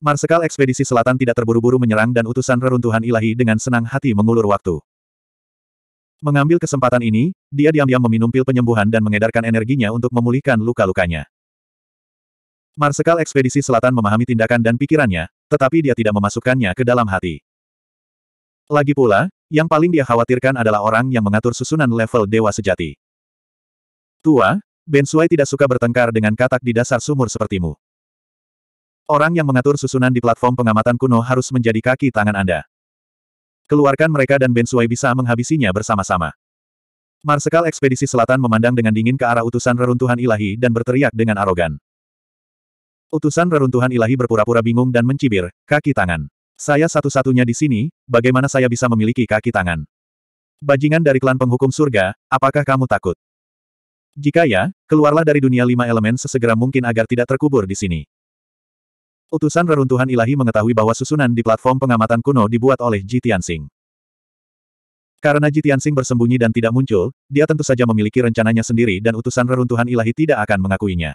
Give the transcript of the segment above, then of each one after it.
Marsekal ekspedisi selatan tidak terburu-buru menyerang dan utusan reruntuhan ilahi dengan senang hati mengulur waktu. Mengambil kesempatan ini, dia diam-diam meminum pil penyembuhan dan mengedarkan energinya untuk memulihkan luka-lukanya. Marsekal ekspedisi selatan memahami tindakan dan pikirannya, tetapi dia tidak memasukkannya ke dalam hati. Lagi pula, yang paling dia khawatirkan adalah orang yang mengatur susunan level dewa sejati. Tua, Ben Sui tidak suka bertengkar dengan katak di dasar sumur sepertimu. Orang yang mengatur susunan di platform pengamatan kuno harus menjadi kaki tangan Anda. Keluarkan mereka dan Ben Sui bisa menghabisinya bersama-sama. Marsekal ekspedisi selatan memandang dengan dingin ke arah utusan reruntuhan ilahi dan berteriak dengan arogan. Utusan reruntuhan ilahi berpura-pura bingung dan mencibir, kaki tangan. Saya satu-satunya di sini, bagaimana saya bisa memiliki kaki tangan? Bajingan dari klan penghukum surga, apakah kamu takut? Jika ya, keluarlah dari dunia lima elemen sesegera mungkin agar tidak terkubur di sini. Utusan reruntuhan ilahi mengetahui bahwa susunan di platform pengamatan kuno dibuat oleh Ji Tianxing. Karena Ji Tianxing bersembunyi dan tidak muncul, dia tentu saja memiliki rencananya sendiri dan utusan reruntuhan ilahi tidak akan mengakuinya.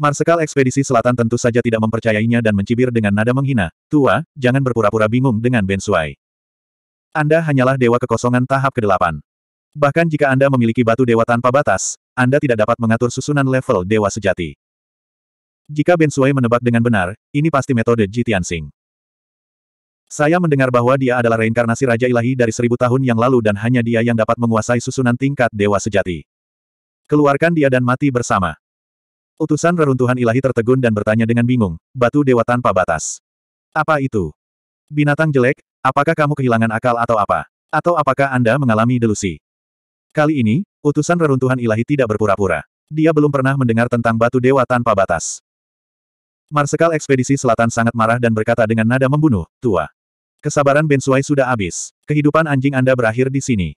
Marsekal ekspedisi selatan tentu saja tidak mempercayainya dan mencibir dengan nada menghina, Tua, jangan berpura-pura bingung dengan Ben Sui. Anda hanyalah dewa kekosongan tahap ke-8. Bahkan jika Anda memiliki batu dewa tanpa batas, Anda tidak dapat mengatur susunan level dewa sejati. Jika Ben Sui menebak dengan benar, ini pasti metode Ji Tianxing. Saya mendengar bahwa dia adalah reinkarnasi Raja Ilahi dari seribu tahun yang lalu dan hanya dia yang dapat menguasai susunan tingkat dewa sejati. Keluarkan dia dan mati bersama. Utusan reruntuhan ilahi tertegun dan bertanya dengan bingung, batu dewa tanpa batas. Apa itu? Binatang jelek, apakah kamu kehilangan akal atau apa? Atau apakah Anda mengalami delusi? Kali ini, utusan reruntuhan ilahi tidak berpura-pura. Dia belum pernah mendengar tentang batu dewa tanpa batas. Marsekal ekspedisi selatan sangat marah dan berkata dengan nada membunuh, tua. Kesabaran Bensuai sudah habis. Kehidupan anjing Anda berakhir di sini.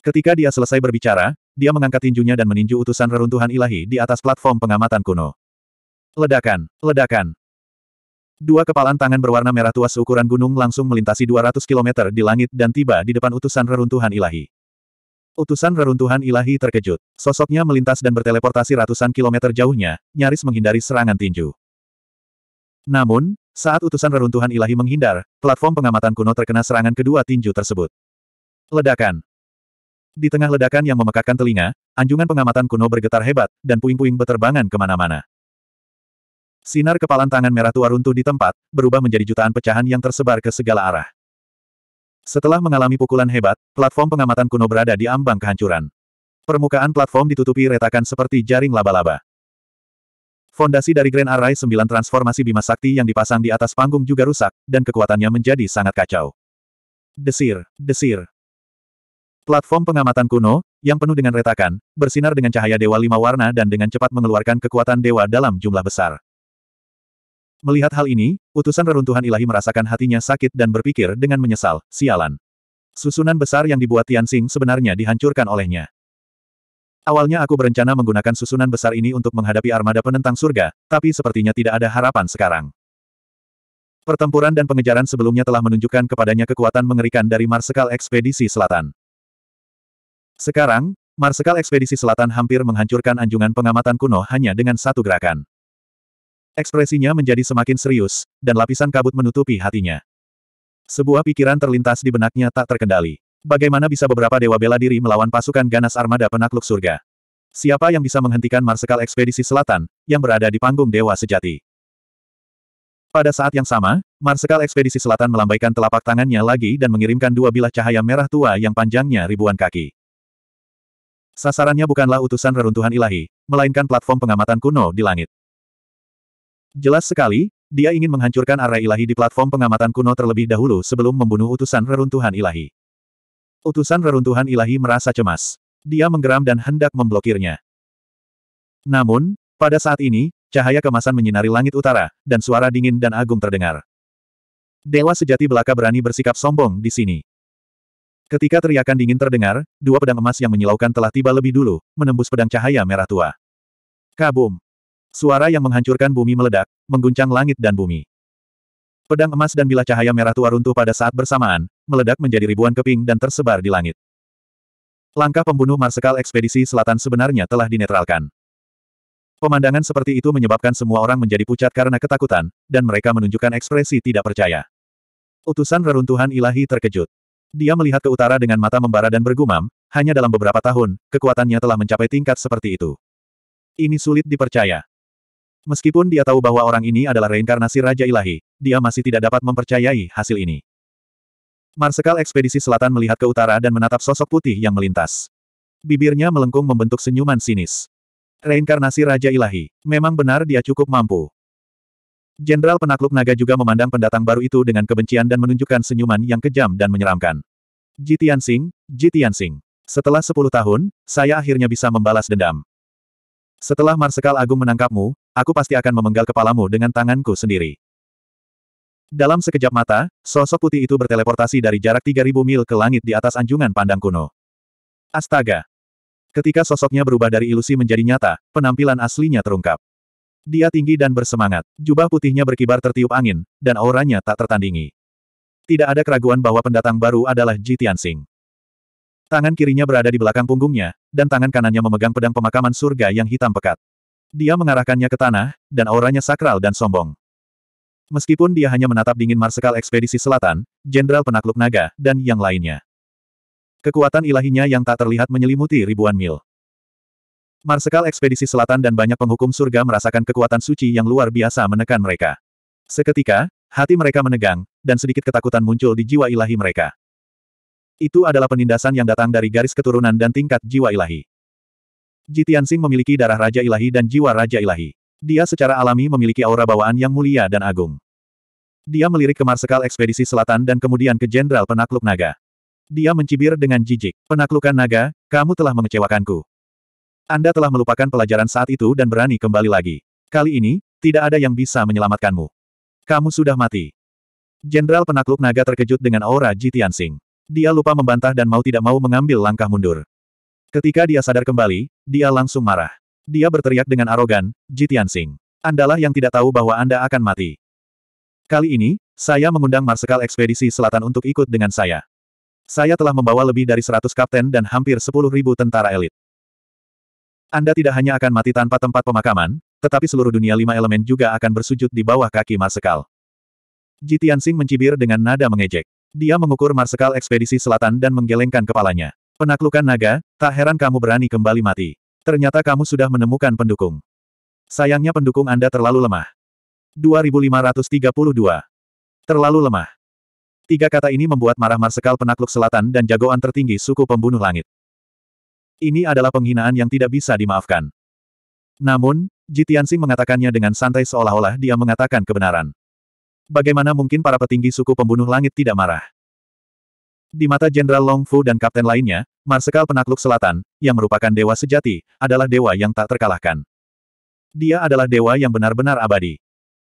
Ketika dia selesai berbicara, dia mengangkat tinjunya dan meninju utusan reruntuhan ilahi di atas platform pengamatan kuno. Ledakan, ledakan. Dua kepalan tangan berwarna merah tua seukuran gunung langsung melintasi 200 km di langit dan tiba di depan utusan reruntuhan ilahi. Utusan reruntuhan ilahi terkejut. Sosoknya melintas dan berteleportasi ratusan kilometer jauhnya, nyaris menghindari serangan tinju. Namun, saat utusan reruntuhan ilahi menghindar, platform pengamatan kuno terkena serangan kedua tinju tersebut. Ledakan. Di tengah ledakan yang memekakkan telinga, anjungan pengamatan kuno bergetar hebat, dan puing-puing beterbangan kemana-mana. Sinar kepalan tangan merah tua runtuh di tempat, berubah menjadi jutaan pecahan yang tersebar ke segala arah. Setelah mengalami pukulan hebat, platform pengamatan kuno berada di ambang kehancuran. Permukaan platform ditutupi retakan seperti jaring laba-laba. Fondasi dari Grand Array 9 transformasi Bima Sakti yang dipasang di atas panggung juga rusak, dan kekuatannya menjadi sangat kacau. Desir, desir. Platform pengamatan kuno, yang penuh dengan retakan, bersinar dengan cahaya dewa lima warna dan dengan cepat mengeluarkan kekuatan dewa dalam jumlah besar. Melihat hal ini, utusan reruntuhan ilahi merasakan hatinya sakit dan berpikir dengan menyesal, sialan. Susunan besar yang dibuat Tianxing sebenarnya dihancurkan olehnya. Awalnya aku berencana menggunakan susunan besar ini untuk menghadapi armada penentang surga, tapi sepertinya tidak ada harapan sekarang. Pertempuran dan pengejaran sebelumnya telah menunjukkan kepadanya kekuatan mengerikan dari Marsekal Ekspedisi Selatan. Sekarang, Marsekal Ekspedisi Selatan hampir menghancurkan anjungan pengamatan kuno hanya dengan satu gerakan. Ekspresinya menjadi semakin serius, dan lapisan kabut menutupi hatinya. Sebuah pikiran terlintas di benaknya tak terkendali. Bagaimana bisa beberapa dewa bela diri melawan pasukan ganas armada penakluk surga? Siapa yang bisa menghentikan Marsekal Ekspedisi Selatan, yang berada di panggung Dewa Sejati? Pada saat yang sama, Marsekal Ekspedisi Selatan melambaikan telapak tangannya lagi dan mengirimkan dua bilah cahaya merah tua yang panjangnya ribuan kaki. Sasarannya bukanlah utusan reruntuhan ilahi, melainkan platform pengamatan kuno di langit. Jelas sekali, dia ingin menghancurkan arah ilahi di platform pengamatan kuno terlebih dahulu sebelum membunuh utusan reruntuhan ilahi. Utusan reruntuhan ilahi merasa cemas. Dia menggeram dan hendak memblokirnya. Namun, pada saat ini, cahaya kemasan menyinari langit utara, dan suara dingin dan agung terdengar. Dewa sejati belaka berani bersikap sombong di sini. Ketika teriakan dingin terdengar, dua pedang emas yang menyilaukan telah tiba lebih dulu, menembus pedang cahaya merah tua. Kabum! Suara yang menghancurkan bumi meledak, mengguncang langit dan bumi. Pedang emas dan bilah cahaya merah tua runtuh pada saat bersamaan, meledak menjadi ribuan keping dan tersebar di langit. Langkah pembunuh Marsekal Ekspedisi Selatan sebenarnya telah dinetralkan. Pemandangan seperti itu menyebabkan semua orang menjadi pucat karena ketakutan, dan mereka menunjukkan ekspresi tidak percaya. Utusan reruntuhan ilahi terkejut. Dia melihat ke utara dengan mata membara dan bergumam, hanya dalam beberapa tahun, kekuatannya telah mencapai tingkat seperti itu. Ini sulit dipercaya. Meskipun dia tahu bahwa orang ini adalah reinkarnasi Raja Ilahi, dia masih tidak dapat mempercayai hasil ini. Marsekal ekspedisi selatan melihat ke utara dan menatap sosok putih yang melintas. Bibirnya melengkung membentuk senyuman sinis. Reinkarnasi Raja Ilahi. Memang benar dia cukup mampu. Jenderal penakluk naga juga memandang pendatang baru itu dengan kebencian dan menunjukkan senyuman yang kejam dan menyeramkan. Jitian Singh, Jitian Singh. Setelah sepuluh tahun, saya akhirnya bisa membalas dendam. Setelah Marsekal Agung menangkapmu, Aku pasti akan memenggal kepalamu dengan tanganku sendiri. Dalam sekejap mata, sosok putih itu berteleportasi dari jarak 3000 mil ke langit di atas anjungan pandang kuno. Astaga! Ketika sosoknya berubah dari ilusi menjadi nyata, penampilan aslinya terungkap. Dia tinggi dan bersemangat, jubah putihnya berkibar tertiup angin, dan auranya tak tertandingi. Tidak ada keraguan bahwa pendatang baru adalah Ji Tianxing. Tangan kirinya berada di belakang punggungnya, dan tangan kanannya memegang pedang pemakaman surga yang hitam pekat. Dia mengarahkannya ke tanah, dan auranya sakral dan sombong. Meskipun dia hanya menatap dingin Marsekal Ekspedisi Selatan, Jenderal Penakluk Naga, dan yang lainnya. Kekuatan ilahinya yang tak terlihat menyelimuti ribuan mil. Marsekal Ekspedisi Selatan dan banyak penghukum surga merasakan kekuatan suci yang luar biasa menekan mereka. Seketika, hati mereka menegang, dan sedikit ketakutan muncul di jiwa ilahi mereka. Itu adalah penindasan yang datang dari garis keturunan dan tingkat jiwa ilahi. Jitian Tianxing memiliki darah Raja Ilahi dan jiwa Raja Ilahi. Dia secara alami memiliki aura bawaan yang mulia dan agung. Dia melirik ke Marsekal Ekspedisi Selatan dan kemudian ke Jenderal Penakluk Naga. Dia mencibir dengan jijik. Penaklukan naga, kamu telah mengecewakanku. Anda telah melupakan pelajaran saat itu dan berani kembali lagi. Kali ini, tidak ada yang bisa menyelamatkanmu. Kamu sudah mati. Jenderal Penakluk Naga terkejut dengan aura Jitian Sing. Dia lupa membantah dan mau tidak mau mengambil langkah mundur. Ketika dia sadar kembali, dia langsung marah. Dia berteriak dengan arogan, Jitian Andalah yang tidak tahu bahwa Anda akan mati. Kali ini, saya mengundang Marsekal Ekspedisi Selatan untuk ikut dengan saya. Saya telah membawa lebih dari 100 kapten dan hampir ribu tentara elit. Anda tidak hanya akan mati tanpa tempat pemakaman, tetapi seluruh dunia lima elemen juga akan bersujud di bawah kaki Marsekal. Jitian mencibir dengan nada mengejek. Dia mengukur Marsekal Ekspedisi Selatan dan menggelengkan kepalanya. Penaklukan naga, tak heran kamu berani kembali mati. Ternyata kamu sudah menemukan pendukung. Sayangnya pendukung Anda terlalu lemah. 2532. Terlalu lemah. Tiga kata ini membuat marah Marsekal penakluk selatan dan jagoan tertinggi suku pembunuh langit. Ini adalah penghinaan yang tidak bisa dimaafkan. Namun, Jitiansing mengatakannya dengan santai seolah-olah dia mengatakan kebenaran. Bagaimana mungkin para petinggi suku pembunuh langit tidak marah? Di mata Jenderal Long Fu dan kapten lainnya, Marsekal Penakluk Selatan, yang merupakan dewa sejati, adalah dewa yang tak terkalahkan. Dia adalah dewa yang benar-benar abadi.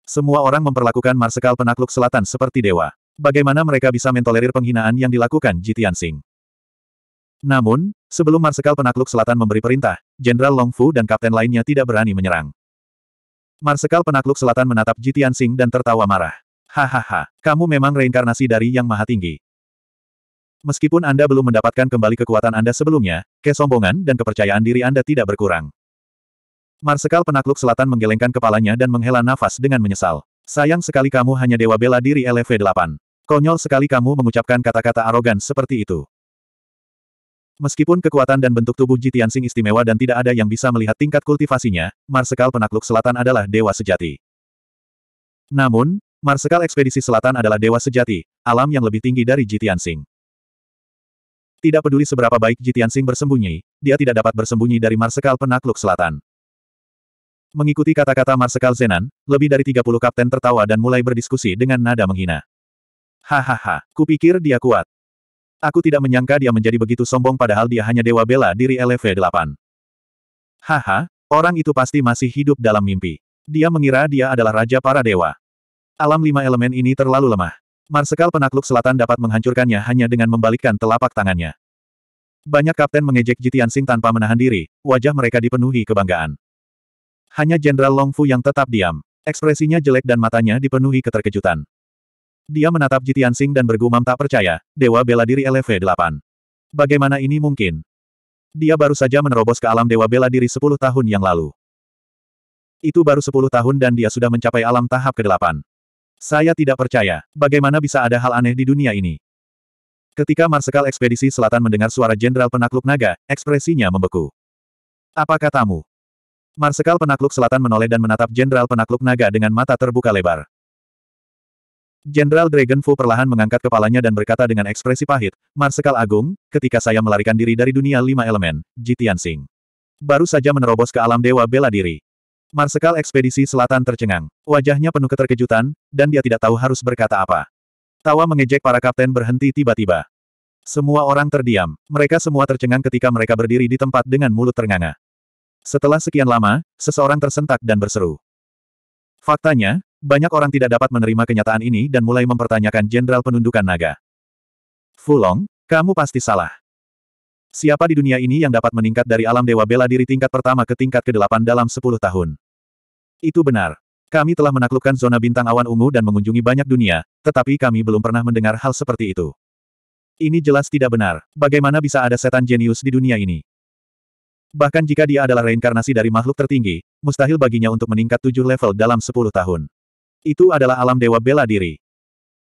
Semua orang memperlakukan Marsekal Penakluk Selatan seperti dewa. Bagaimana mereka bisa mentolerir penghinaan yang dilakukan Jitian Sing? Namun, sebelum Marsekal Penakluk Selatan memberi perintah, Jenderal Long Fu dan kapten lainnya tidak berani menyerang. Marsekal Penakluk Selatan menatap Jitian Sing dan tertawa marah. Hahaha, kamu memang reinkarnasi dari Yang Maha Tinggi. Meskipun Anda belum mendapatkan kembali kekuatan Anda sebelumnya, kesombongan dan kepercayaan diri Anda tidak berkurang. Marsekal penakluk selatan menggelengkan kepalanya dan menghela nafas dengan menyesal. Sayang sekali kamu hanya dewa bela diri LV 8. Konyol sekali kamu mengucapkan kata-kata arogan seperti itu. Meskipun kekuatan dan bentuk tubuh Jitian Sing istimewa dan tidak ada yang bisa melihat tingkat kultivasinya, Marsekal penakluk selatan adalah dewa sejati. Namun, Marsekal ekspedisi selatan adalah dewa sejati, alam yang lebih tinggi dari Jitian Sing. Tidak peduli seberapa baik Jitian Sing bersembunyi, dia tidak dapat bersembunyi dari Marsekal Penakluk Selatan. Mengikuti kata-kata Marsekal Zenan, lebih dari 30 kapten tertawa dan mulai berdiskusi dengan nada menghina. Hahaha, kupikir dia kuat. Aku tidak menyangka dia menjadi begitu sombong padahal dia hanya dewa bela diri LV8. Haha, orang itu pasti masih hidup dalam mimpi. Dia mengira dia adalah raja para dewa. Alam lima elemen ini terlalu lemah. Marsekal penakluk selatan dapat menghancurkannya hanya dengan membalikkan telapak tangannya. Banyak kapten mengejek Jitian Sing tanpa menahan diri, wajah mereka dipenuhi kebanggaan. Hanya Jenderal Long Fu yang tetap diam. Ekspresinya jelek dan matanya dipenuhi keterkejutan. Dia menatap Jitian Sing dan bergumam tak percaya, Dewa Bela Diri LV8. Bagaimana ini mungkin? Dia baru saja menerobos ke alam Dewa Bela Diri 10 tahun yang lalu. Itu baru 10 tahun dan dia sudah mencapai alam tahap ke-8. Saya tidak percaya, bagaimana bisa ada hal aneh di dunia ini? Ketika Marsekal Ekspedisi Selatan mendengar suara Jenderal Penakluk Naga, ekspresinya membeku. Apa katamu? Marsekal Penakluk Selatan menoleh dan menatap Jenderal Penakluk Naga dengan mata terbuka lebar. Jenderal Dragon Fu perlahan mengangkat kepalanya dan berkata dengan ekspresi pahit, Marsekal Agung, ketika saya melarikan diri dari dunia lima elemen, Jitian Sing. Baru saja menerobos ke alam dewa bela diri. Marsekal ekspedisi selatan tercengang. Wajahnya penuh keterkejutan, dan dia tidak tahu harus berkata apa. Tawa mengejek para kapten berhenti tiba-tiba. Semua orang terdiam. Mereka semua tercengang ketika mereka berdiri di tempat dengan mulut ternganga. Setelah sekian lama, seseorang tersentak dan berseru. Faktanya, banyak orang tidak dapat menerima kenyataan ini dan mulai mempertanyakan Jenderal Penundukan Naga. Fulong, kamu pasti salah. Siapa di dunia ini yang dapat meningkat dari alam dewa bela diri tingkat pertama ke tingkat ke-8 dalam 10 tahun? Itu benar. Kami telah menaklukkan zona bintang awan ungu dan mengunjungi banyak dunia, tetapi kami belum pernah mendengar hal seperti itu. Ini jelas tidak benar. Bagaimana bisa ada setan jenius di dunia ini? Bahkan jika dia adalah reinkarnasi dari makhluk tertinggi, mustahil baginya untuk meningkat tujuh level dalam sepuluh tahun. Itu adalah alam dewa bela diri.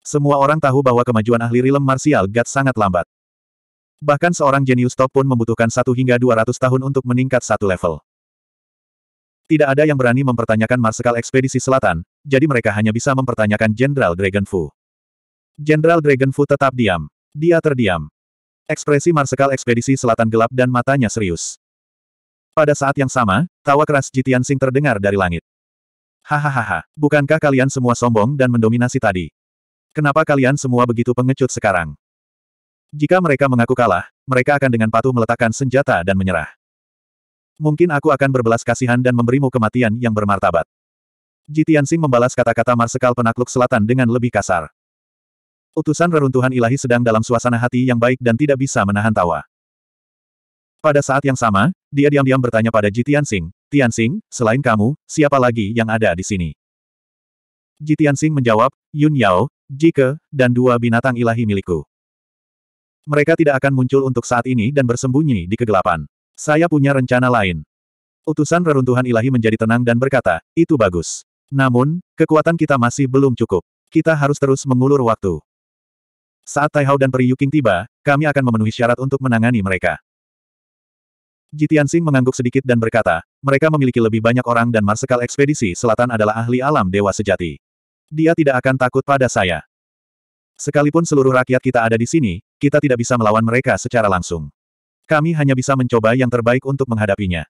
Semua orang tahu bahwa kemajuan ahli rilem martial God sangat lambat. Bahkan seorang jenius top pun membutuhkan satu hingga dua ratus tahun untuk meningkat satu level. Tidak ada yang berani mempertanyakan Marsekal Ekspedisi Selatan, jadi mereka hanya bisa mempertanyakan Jenderal Dragon Fu. Jenderal Dragon Fu tetap diam. Dia terdiam. Ekspresi Marsekal Ekspedisi Selatan gelap dan matanya serius. Pada saat yang sama, tawa keras Jitian Sing terdengar dari langit. Hahaha, bukankah kalian semua sombong dan mendominasi tadi? Kenapa kalian semua begitu pengecut sekarang? Jika mereka mengaku kalah, mereka akan dengan patuh meletakkan senjata dan menyerah. Mungkin aku akan berbelas kasihan dan memberimu kematian yang bermartabat. Jitiansing membalas kata-kata Marsekal Penakluk Selatan dengan lebih kasar. Utusan reruntuhan ilahi sedang dalam suasana hati yang baik dan tidak bisa menahan tawa. Pada saat yang sama, dia diam-diam bertanya pada Jitiansing, Tianxing, selain kamu, siapa lagi yang ada di sini? Jitiansing menjawab, Yun Yao, Jike, dan dua binatang ilahi milikku. Mereka tidak akan muncul untuk saat ini dan bersembunyi di kegelapan. Saya punya rencana lain. Utusan reruntuhan ilahi menjadi tenang dan berkata, itu bagus. Namun, kekuatan kita masih belum cukup. Kita harus terus mengulur waktu. Saat Taihao dan Peri Yuking tiba, kami akan memenuhi syarat untuk menangani mereka. Jitian Sing mengangguk sedikit dan berkata, mereka memiliki lebih banyak orang dan marsekal ekspedisi selatan adalah ahli alam dewa sejati. Dia tidak akan takut pada saya. Sekalipun seluruh rakyat kita ada di sini, kita tidak bisa melawan mereka secara langsung. Kami hanya bisa mencoba yang terbaik untuk menghadapinya.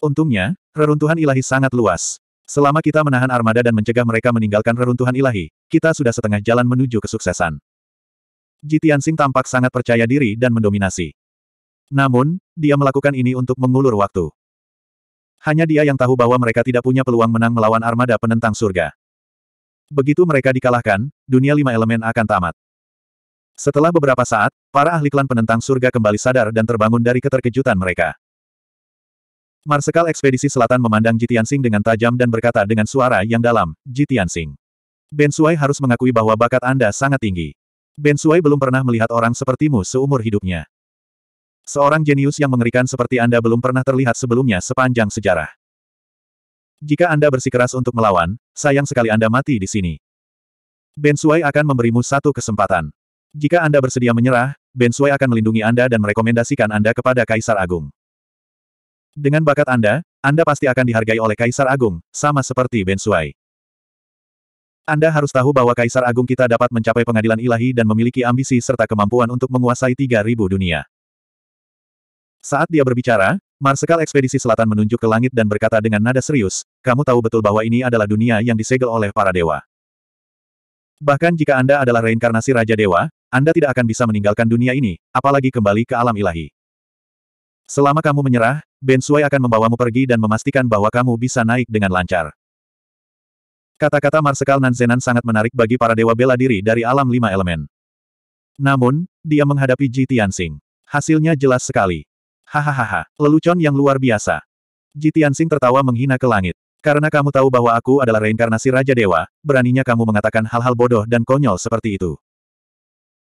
Untungnya, reruntuhan ilahi sangat luas. Selama kita menahan armada dan mencegah mereka meninggalkan reruntuhan ilahi, kita sudah setengah jalan menuju kesuksesan. Jitian Sing tampak sangat percaya diri dan mendominasi. Namun, dia melakukan ini untuk mengulur waktu. Hanya dia yang tahu bahwa mereka tidak punya peluang menang melawan armada penentang surga. Begitu mereka dikalahkan, dunia lima elemen akan tamat. Setelah beberapa saat, para ahli klan penentang surga kembali sadar dan terbangun dari keterkejutan mereka. Marsekal ekspedisi selatan memandang Jitian Sing dengan tajam dan berkata dengan suara yang dalam, Jitian Sing. Ben Sui harus mengakui bahwa bakat Anda sangat tinggi. Ben Sui belum pernah melihat orang sepertimu seumur hidupnya. Seorang jenius yang mengerikan seperti Anda belum pernah terlihat sebelumnya sepanjang sejarah. Jika Anda bersikeras untuk melawan, sayang sekali Anda mati di sini. Ben Sui akan memberimu satu kesempatan. Jika Anda bersedia menyerah, Ben Sui akan melindungi Anda dan merekomendasikan Anda kepada Kaisar Agung. Dengan bakat Anda, Anda pasti akan dihargai oleh Kaisar Agung, sama seperti Ben Sui. Anda harus tahu bahwa Kaisar Agung kita dapat mencapai pengadilan ilahi dan memiliki ambisi serta kemampuan untuk menguasai 3.000 dunia. Saat dia berbicara, Marsekal Ekspedisi Selatan menunjuk ke langit dan berkata dengan nada serius, kamu tahu betul bahwa ini adalah dunia yang disegel oleh para dewa. Bahkan jika Anda adalah reinkarnasi Raja Dewa, anda tidak akan bisa meninggalkan dunia ini, apalagi kembali ke alam ilahi. Selama kamu menyerah, Ben Sui akan membawamu pergi dan memastikan bahwa kamu bisa naik dengan lancar. Kata-kata Marsekal Nanzenan sangat menarik bagi para dewa bela diri dari alam lima elemen. Namun, dia menghadapi Ji Tianxing. Hasilnya jelas sekali. Hahaha, lelucon yang luar biasa. Ji Tianxing tertawa menghina ke langit. Karena kamu tahu bahwa aku adalah reinkarnasi Raja Dewa, beraninya kamu mengatakan hal-hal bodoh dan konyol seperti itu.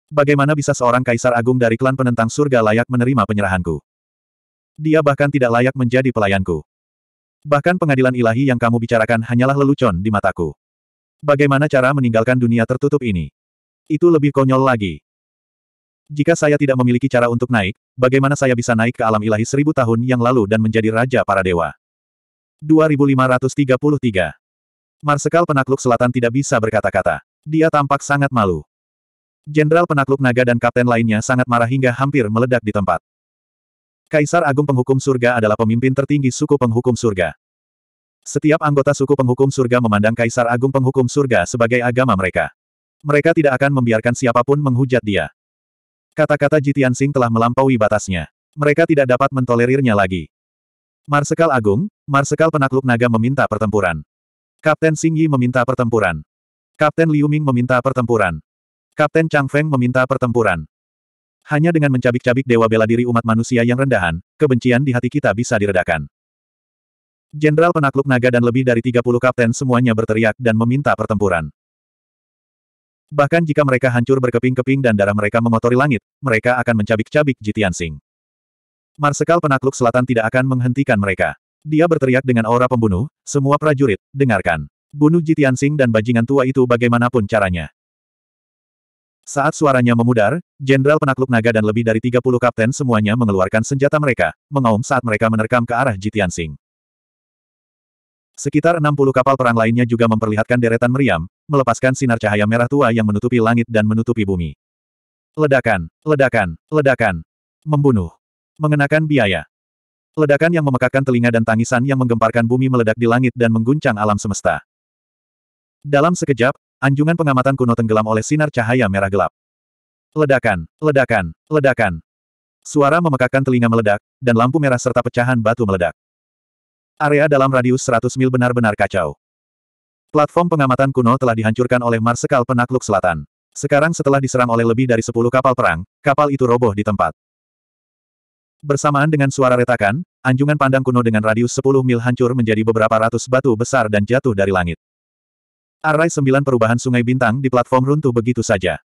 Bagaimana bisa seorang kaisar agung dari klan penentang surga layak menerima penyerahanku? Dia bahkan tidak layak menjadi pelayanku. Bahkan pengadilan ilahi yang kamu bicarakan hanyalah lelucon di mataku. Bagaimana cara meninggalkan dunia tertutup ini? Itu lebih konyol lagi. Jika saya tidak memiliki cara untuk naik, bagaimana saya bisa naik ke alam ilahi seribu tahun yang lalu dan menjadi raja para dewa? 2533 Marsekal penakluk selatan tidak bisa berkata-kata. Dia tampak sangat malu. Jenderal penakluk naga dan kapten lainnya sangat marah hingga hampir meledak di tempat. Kaisar Agung Penghukum Surga adalah pemimpin tertinggi suku penghukum surga. Setiap anggota suku penghukum surga memandang Kaisar Agung Penghukum Surga sebagai agama mereka. Mereka tidak akan membiarkan siapapun menghujat dia. Kata-kata Jitian Sing telah melampaui batasnya. Mereka tidak dapat mentolerirnya lagi. Marsekal Agung, Marsekal Penakluk Naga meminta pertempuran. Kapten Yi meminta pertempuran. Kapten Liu Ming meminta pertempuran. Kapten Chang Feng meminta pertempuran. Hanya dengan mencabik-cabik dewa bela diri umat manusia yang rendahan, kebencian di hati kita bisa diredakan. Jenderal penakluk naga dan lebih dari 30 kapten semuanya berteriak dan meminta pertempuran. Bahkan jika mereka hancur berkeping-keping dan darah mereka mengotori langit, mereka akan mencabik-cabik Jitian Sing. Marsekal penakluk selatan tidak akan menghentikan mereka. Dia berteriak dengan aura pembunuh, semua prajurit, dengarkan. Bunuh Jitian Sing dan bajingan tua itu bagaimanapun caranya. Saat suaranya memudar, Jenderal Penakluk Naga dan lebih dari 30 kapten semuanya mengeluarkan senjata mereka, mengaum saat mereka menerkam ke arah Jitian Sing. Sekitar 60 kapal perang lainnya juga memperlihatkan deretan meriam, melepaskan sinar cahaya merah tua yang menutupi langit dan menutupi bumi. Ledakan, ledakan, ledakan. Membunuh. Mengenakan biaya. Ledakan yang memekakkan telinga dan tangisan yang menggemparkan bumi meledak di langit dan mengguncang alam semesta. Dalam sekejap, Anjungan pengamatan kuno tenggelam oleh sinar cahaya merah gelap. Ledakan, ledakan, ledakan. Suara memekakkan telinga meledak, dan lampu merah serta pecahan batu meledak. Area dalam radius 100 mil benar-benar kacau. Platform pengamatan kuno telah dihancurkan oleh Marsekal Penakluk Selatan. Sekarang setelah diserang oleh lebih dari 10 kapal perang, kapal itu roboh di tempat. Bersamaan dengan suara retakan, anjungan pandang kuno dengan radius 10 mil hancur menjadi beberapa ratus batu besar dan jatuh dari langit. Arai sembilan perubahan sungai bintang di platform runtuh begitu saja.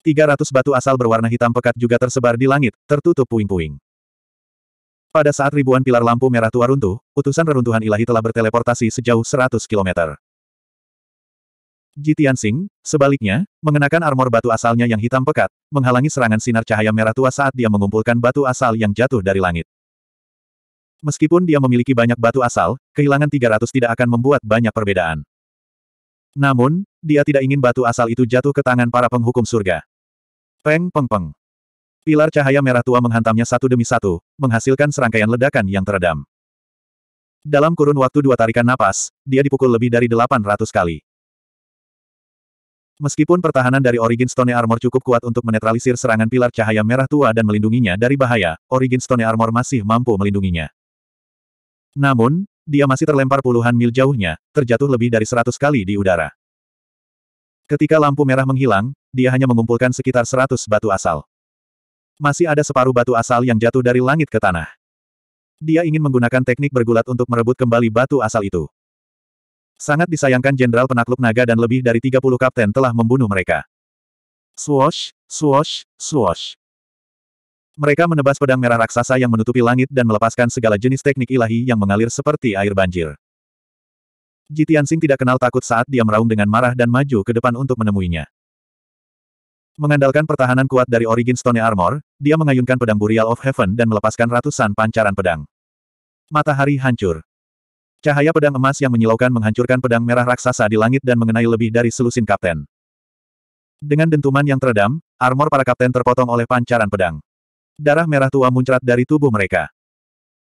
300 batu asal berwarna hitam pekat juga tersebar di langit, tertutup puing-puing. Pada saat ribuan pilar lampu merah tua runtuh, utusan reruntuhan ilahi telah berteleportasi sejauh 100 km. Jitian Sing, sebaliknya, mengenakan armor batu asalnya yang hitam pekat, menghalangi serangan sinar cahaya merah tua saat dia mengumpulkan batu asal yang jatuh dari langit. Meskipun dia memiliki banyak batu asal, kehilangan 300 tidak akan membuat banyak perbedaan. Namun, dia tidak ingin batu asal itu jatuh ke tangan para penghukum surga. Peng peng peng. Pilar cahaya merah tua menghantamnya satu demi satu, menghasilkan serangkaian ledakan yang teredam. Dalam kurun waktu dua tarikan napas, dia dipukul lebih dari 800 kali. Meskipun pertahanan dari Origin Stone Armor cukup kuat untuk menetralisir serangan pilar cahaya merah tua dan melindunginya dari bahaya, Origin Stone Armor masih mampu melindunginya. Namun, dia masih terlempar puluhan mil jauhnya, terjatuh lebih dari seratus kali di udara. Ketika lampu merah menghilang, dia hanya mengumpulkan sekitar seratus batu asal. Masih ada separuh batu asal yang jatuh dari langit ke tanah. Dia ingin menggunakan teknik bergulat untuk merebut kembali batu asal itu. Sangat disayangkan Jenderal Penakluk Naga dan lebih dari 30 kapten telah membunuh mereka. Swash, swash, swash. Mereka menebas pedang merah raksasa yang menutupi langit dan melepaskan segala jenis teknik ilahi yang mengalir seperti air banjir. Jitiansing tidak kenal takut saat dia meraung dengan marah dan maju ke depan untuk menemuinya. Mengandalkan pertahanan kuat dari Origin Stone Armor, dia mengayunkan pedang Burial of Heaven dan melepaskan ratusan pancaran pedang. Matahari hancur. Cahaya pedang emas yang menyilaukan menghancurkan pedang merah raksasa di langit dan mengenai lebih dari selusin kapten. Dengan dentuman yang teredam, armor para kapten terpotong oleh pancaran pedang. Darah merah tua muncrat dari tubuh mereka.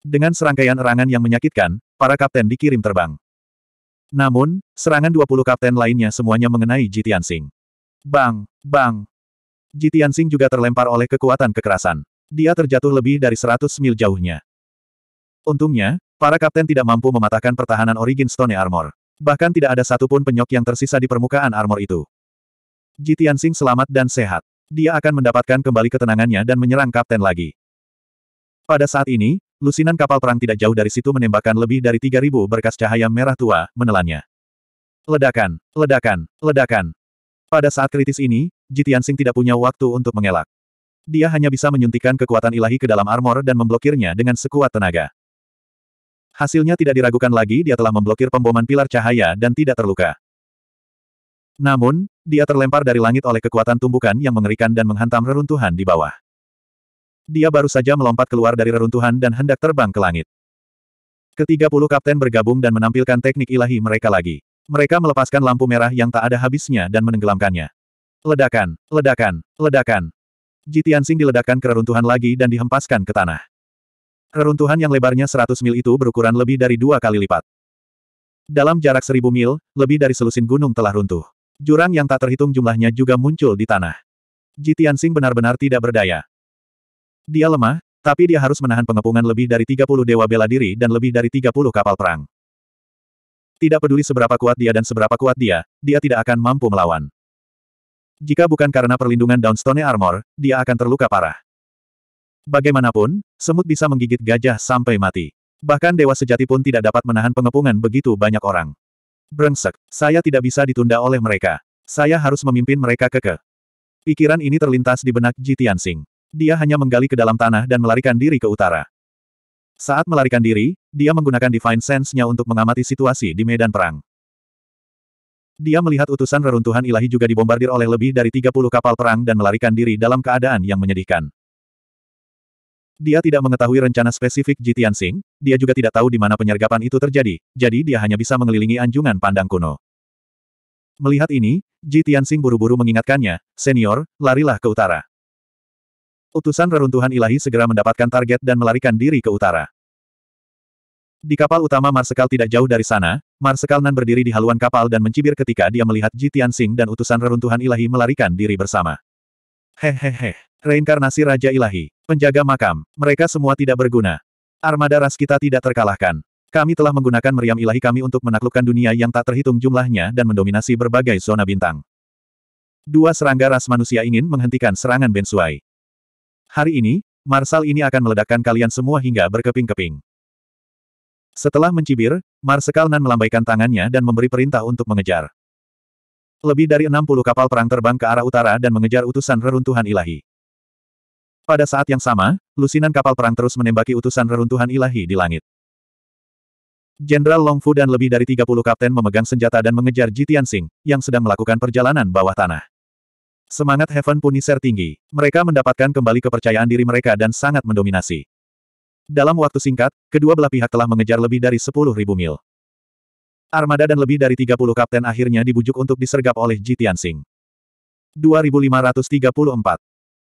Dengan serangkaian erangan yang menyakitkan, para kapten dikirim terbang. Namun, serangan 20 kapten lainnya semuanya mengenai Jitian Sing. Bang! Bang! Jitian Sing juga terlempar oleh kekuatan kekerasan. Dia terjatuh lebih dari 100 mil jauhnya. Untungnya, para kapten tidak mampu mematahkan pertahanan Origin Stone Armor. Bahkan tidak ada satupun penyok yang tersisa di permukaan armor itu. Jitian Sing selamat dan sehat dia akan mendapatkan kembali ketenangannya dan menyerang kapten lagi. Pada saat ini, lusinan kapal perang tidak jauh dari situ menembakkan lebih dari 3.000 berkas cahaya merah tua, menelannya. Ledakan, ledakan, ledakan. Pada saat kritis ini, Jitian Sing tidak punya waktu untuk mengelak. Dia hanya bisa menyuntikkan kekuatan ilahi ke dalam armor dan memblokirnya dengan sekuat tenaga. Hasilnya tidak diragukan lagi dia telah memblokir pemboman pilar cahaya dan tidak terluka. Namun, dia terlempar dari langit oleh kekuatan tumbukan yang mengerikan dan menghantam reruntuhan di bawah. Dia baru saja melompat keluar dari reruntuhan dan hendak terbang ke langit. Ketiga puluh kapten bergabung dan menampilkan teknik ilahi mereka lagi. Mereka melepaskan lampu merah yang tak ada habisnya dan menenggelamkannya. Ledakan, ledakan, ledakan. Jitiansing diledakkan ke reruntuhan lagi dan dihempaskan ke tanah. Reruntuhan yang lebarnya seratus mil itu berukuran lebih dari dua kali lipat. Dalam jarak seribu mil, lebih dari selusin gunung telah runtuh. Jurang yang tak terhitung jumlahnya juga muncul di tanah. Jitian Sing benar-benar tidak berdaya. Dia lemah, tapi dia harus menahan pengepungan lebih dari 30 dewa bela diri dan lebih dari 30 kapal perang. Tidak peduli seberapa kuat dia dan seberapa kuat dia, dia tidak akan mampu melawan. Jika bukan karena perlindungan Downstone Armor, dia akan terluka parah. Bagaimanapun, semut bisa menggigit gajah sampai mati. Bahkan dewa sejati pun tidak dapat menahan pengepungan begitu banyak orang. Brengsek, saya tidak bisa ditunda oleh mereka. Saya harus memimpin mereka ke ke. Pikiran ini terlintas di benak Ji Tianxing. Dia hanya menggali ke dalam tanah dan melarikan diri ke utara. Saat melarikan diri, dia menggunakan Divine Sense-nya untuk mengamati situasi di medan perang. Dia melihat utusan reruntuhan ilahi juga dibombardir oleh lebih dari 30 kapal perang dan melarikan diri dalam keadaan yang menyedihkan. Dia tidak mengetahui rencana spesifik Ji Tianxing, dia juga tidak tahu di mana penyergapan itu terjadi, jadi dia hanya bisa mengelilingi anjungan pandang kuno. Melihat ini, Ji Tianxing buru-buru mengingatkannya, senior, larilah ke utara. Utusan reruntuhan ilahi segera mendapatkan target dan melarikan diri ke utara. Di kapal utama Marsekal tidak jauh dari sana, Marsekal Nan berdiri di haluan kapal dan mencibir ketika dia melihat Ji Tianxing dan utusan reruntuhan ilahi melarikan diri bersama. Hehehe, reinkarnasi Raja Ilahi. Penjaga makam, mereka semua tidak berguna. Armada ras kita tidak terkalahkan. Kami telah menggunakan meriam ilahi kami untuk menaklukkan dunia yang tak terhitung jumlahnya dan mendominasi berbagai zona bintang. Dua serangga ras manusia ingin menghentikan serangan Bensuai. Hari ini, Marsal ini akan meledakkan kalian semua hingga berkeping-keping. Setelah mencibir, Marsekal Nan melambaikan tangannya dan memberi perintah untuk mengejar. Lebih dari 60 kapal perang terbang ke arah utara dan mengejar utusan reruntuhan ilahi. Pada saat yang sama, lusinan kapal perang terus menembaki utusan reruntuhan ilahi di langit. Jenderal Long Fu dan lebih dari 30 kapten memegang senjata dan mengejar Ji Tianxing, yang sedang melakukan perjalanan bawah tanah. Semangat Heaven Punisher tinggi. Mereka mendapatkan kembali kepercayaan diri mereka dan sangat mendominasi. Dalam waktu singkat, kedua belah pihak telah mengejar lebih dari 10.000 mil. Armada dan lebih dari 30 kapten akhirnya dibujuk untuk disergap oleh Ji Tianxing. 2534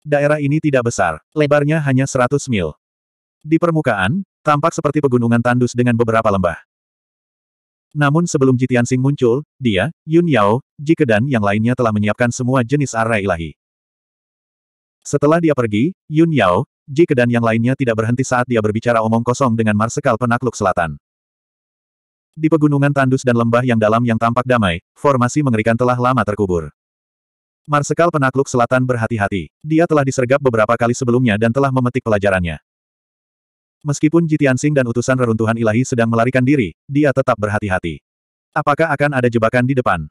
Daerah ini tidak besar, lebarnya hanya 100 mil. Di permukaan, tampak seperti pegunungan tandus dengan beberapa lembah. Namun sebelum Jitian Sing muncul, dia, Yun Yao, Jike dan yang lainnya telah menyiapkan semua jenis arah ilahi. Setelah dia pergi, Yun Yao, Jike dan yang lainnya tidak berhenti saat dia berbicara omong kosong dengan Marsekal Penakluk Selatan. Di pegunungan tandus dan lembah yang dalam yang tampak damai, formasi mengerikan telah lama terkubur. Marsekal Penakluk Selatan berhati-hati. Dia telah disergap beberapa kali sebelumnya dan telah memetik pelajarannya. Meskipun Jitian Singh dan utusan reruntuhan ilahi sedang melarikan diri, dia tetap berhati-hati. Apakah akan ada jebakan di depan?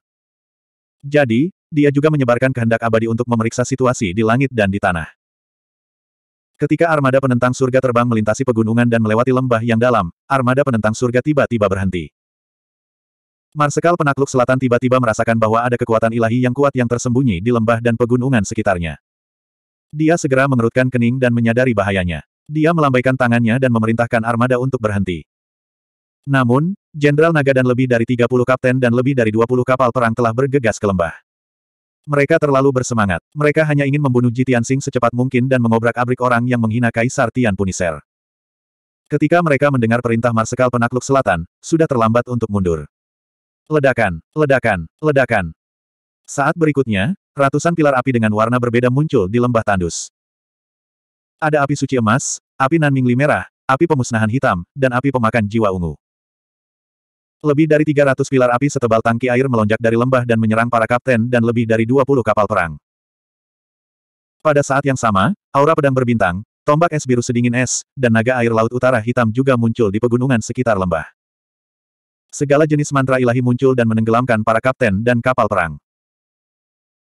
Jadi, dia juga menyebarkan kehendak abadi untuk memeriksa situasi di langit dan di tanah. Ketika armada penentang surga terbang melintasi pegunungan dan melewati lembah yang dalam, armada penentang surga tiba-tiba berhenti. Marsekal penakluk selatan tiba-tiba merasakan bahwa ada kekuatan ilahi yang kuat yang tersembunyi di lembah dan pegunungan sekitarnya. Dia segera mengerutkan kening dan menyadari bahayanya. Dia melambaikan tangannya dan memerintahkan armada untuk berhenti. Namun, Jenderal Naga dan lebih dari 30 kapten dan lebih dari 20 kapal perang telah bergegas ke lembah. Mereka terlalu bersemangat. Mereka hanya ingin membunuh Jitian Sing secepat mungkin dan mengobrak-abrik orang yang menghina Kaisar Tian Puniser. Ketika mereka mendengar perintah Marsekal Penakluk Selatan, sudah terlambat untuk mundur. Ledakan, ledakan, ledakan. Saat berikutnya, ratusan pilar api dengan warna berbeda muncul di lembah tandus. Ada api suci emas, api nanmingli merah, api pemusnahan hitam, dan api pemakan jiwa ungu. Lebih dari 300 pilar api setebal tangki air melonjak dari lembah dan menyerang para kapten dan lebih dari 20 kapal perang. Pada saat yang sama, aura pedang berbintang, tombak es biru sedingin es, dan naga air laut utara hitam juga muncul di pegunungan sekitar lembah. Segala jenis mantra ilahi muncul dan menenggelamkan para kapten dan kapal perang.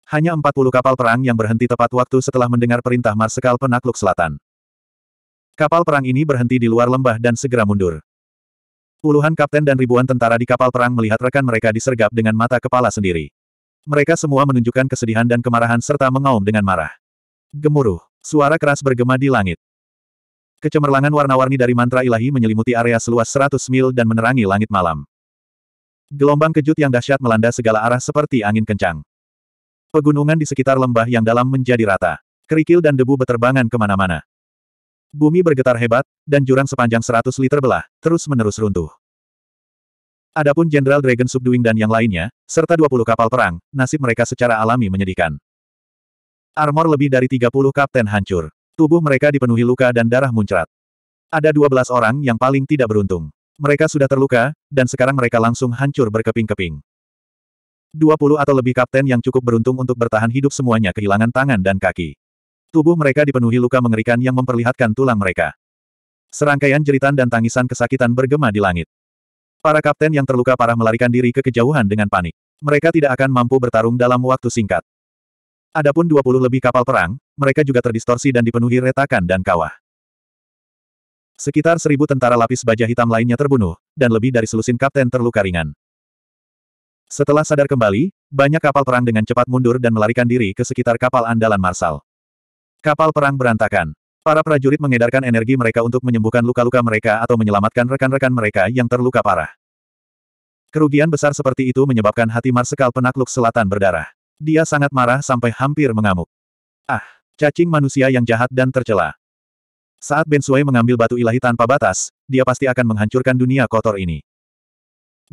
Hanya 40 kapal perang yang berhenti tepat waktu setelah mendengar perintah Marsekal Penakluk Selatan. Kapal perang ini berhenti di luar lembah dan segera mundur. Puluhan kapten dan ribuan tentara di kapal perang melihat rekan mereka disergap dengan mata kepala sendiri. Mereka semua menunjukkan kesedihan dan kemarahan serta mengaum dengan marah. Gemuruh, suara keras bergema di langit. Kecemerlangan warna-warni dari mantra ilahi menyelimuti area seluas 100 mil dan menerangi langit malam. Gelombang kejut yang dahsyat melanda segala arah seperti angin kencang. Pegunungan di sekitar lembah yang dalam menjadi rata. Kerikil dan debu beterbangan kemana-mana. Bumi bergetar hebat, dan jurang sepanjang 100 liter belah, terus-menerus runtuh. Adapun Jenderal Dragon Subduing dan yang lainnya, serta 20 kapal perang, nasib mereka secara alami menyedihkan. Armor lebih dari 30 kapten hancur. Tubuh mereka dipenuhi luka dan darah muncrat. Ada 12 orang yang paling tidak beruntung. Mereka sudah terluka, dan sekarang mereka langsung hancur berkeping-keping. 20 atau lebih kapten yang cukup beruntung untuk bertahan hidup semuanya kehilangan tangan dan kaki. Tubuh mereka dipenuhi luka mengerikan yang memperlihatkan tulang mereka. Serangkaian jeritan dan tangisan kesakitan bergema di langit. Para kapten yang terluka parah melarikan diri ke kejauhan dengan panik. Mereka tidak akan mampu bertarung dalam waktu singkat. Adapun 20 lebih kapal perang, mereka juga terdistorsi dan dipenuhi retakan dan kawah. Sekitar seribu tentara lapis baja hitam lainnya terbunuh, dan lebih dari selusin kapten terluka ringan. Setelah sadar kembali, banyak kapal perang dengan cepat mundur dan melarikan diri ke sekitar kapal andalan Marsal. Kapal perang berantakan. Para prajurit mengedarkan energi mereka untuk menyembuhkan luka-luka mereka atau menyelamatkan rekan-rekan mereka yang terluka parah. Kerugian besar seperti itu menyebabkan hati Marsekal Penakluk Selatan berdarah. Dia sangat marah sampai hampir mengamuk. Ah, cacing manusia yang jahat dan tercela. Saat Ben Sui mengambil batu ilahi tanpa batas, dia pasti akan menghancurkan dunia kotor ini.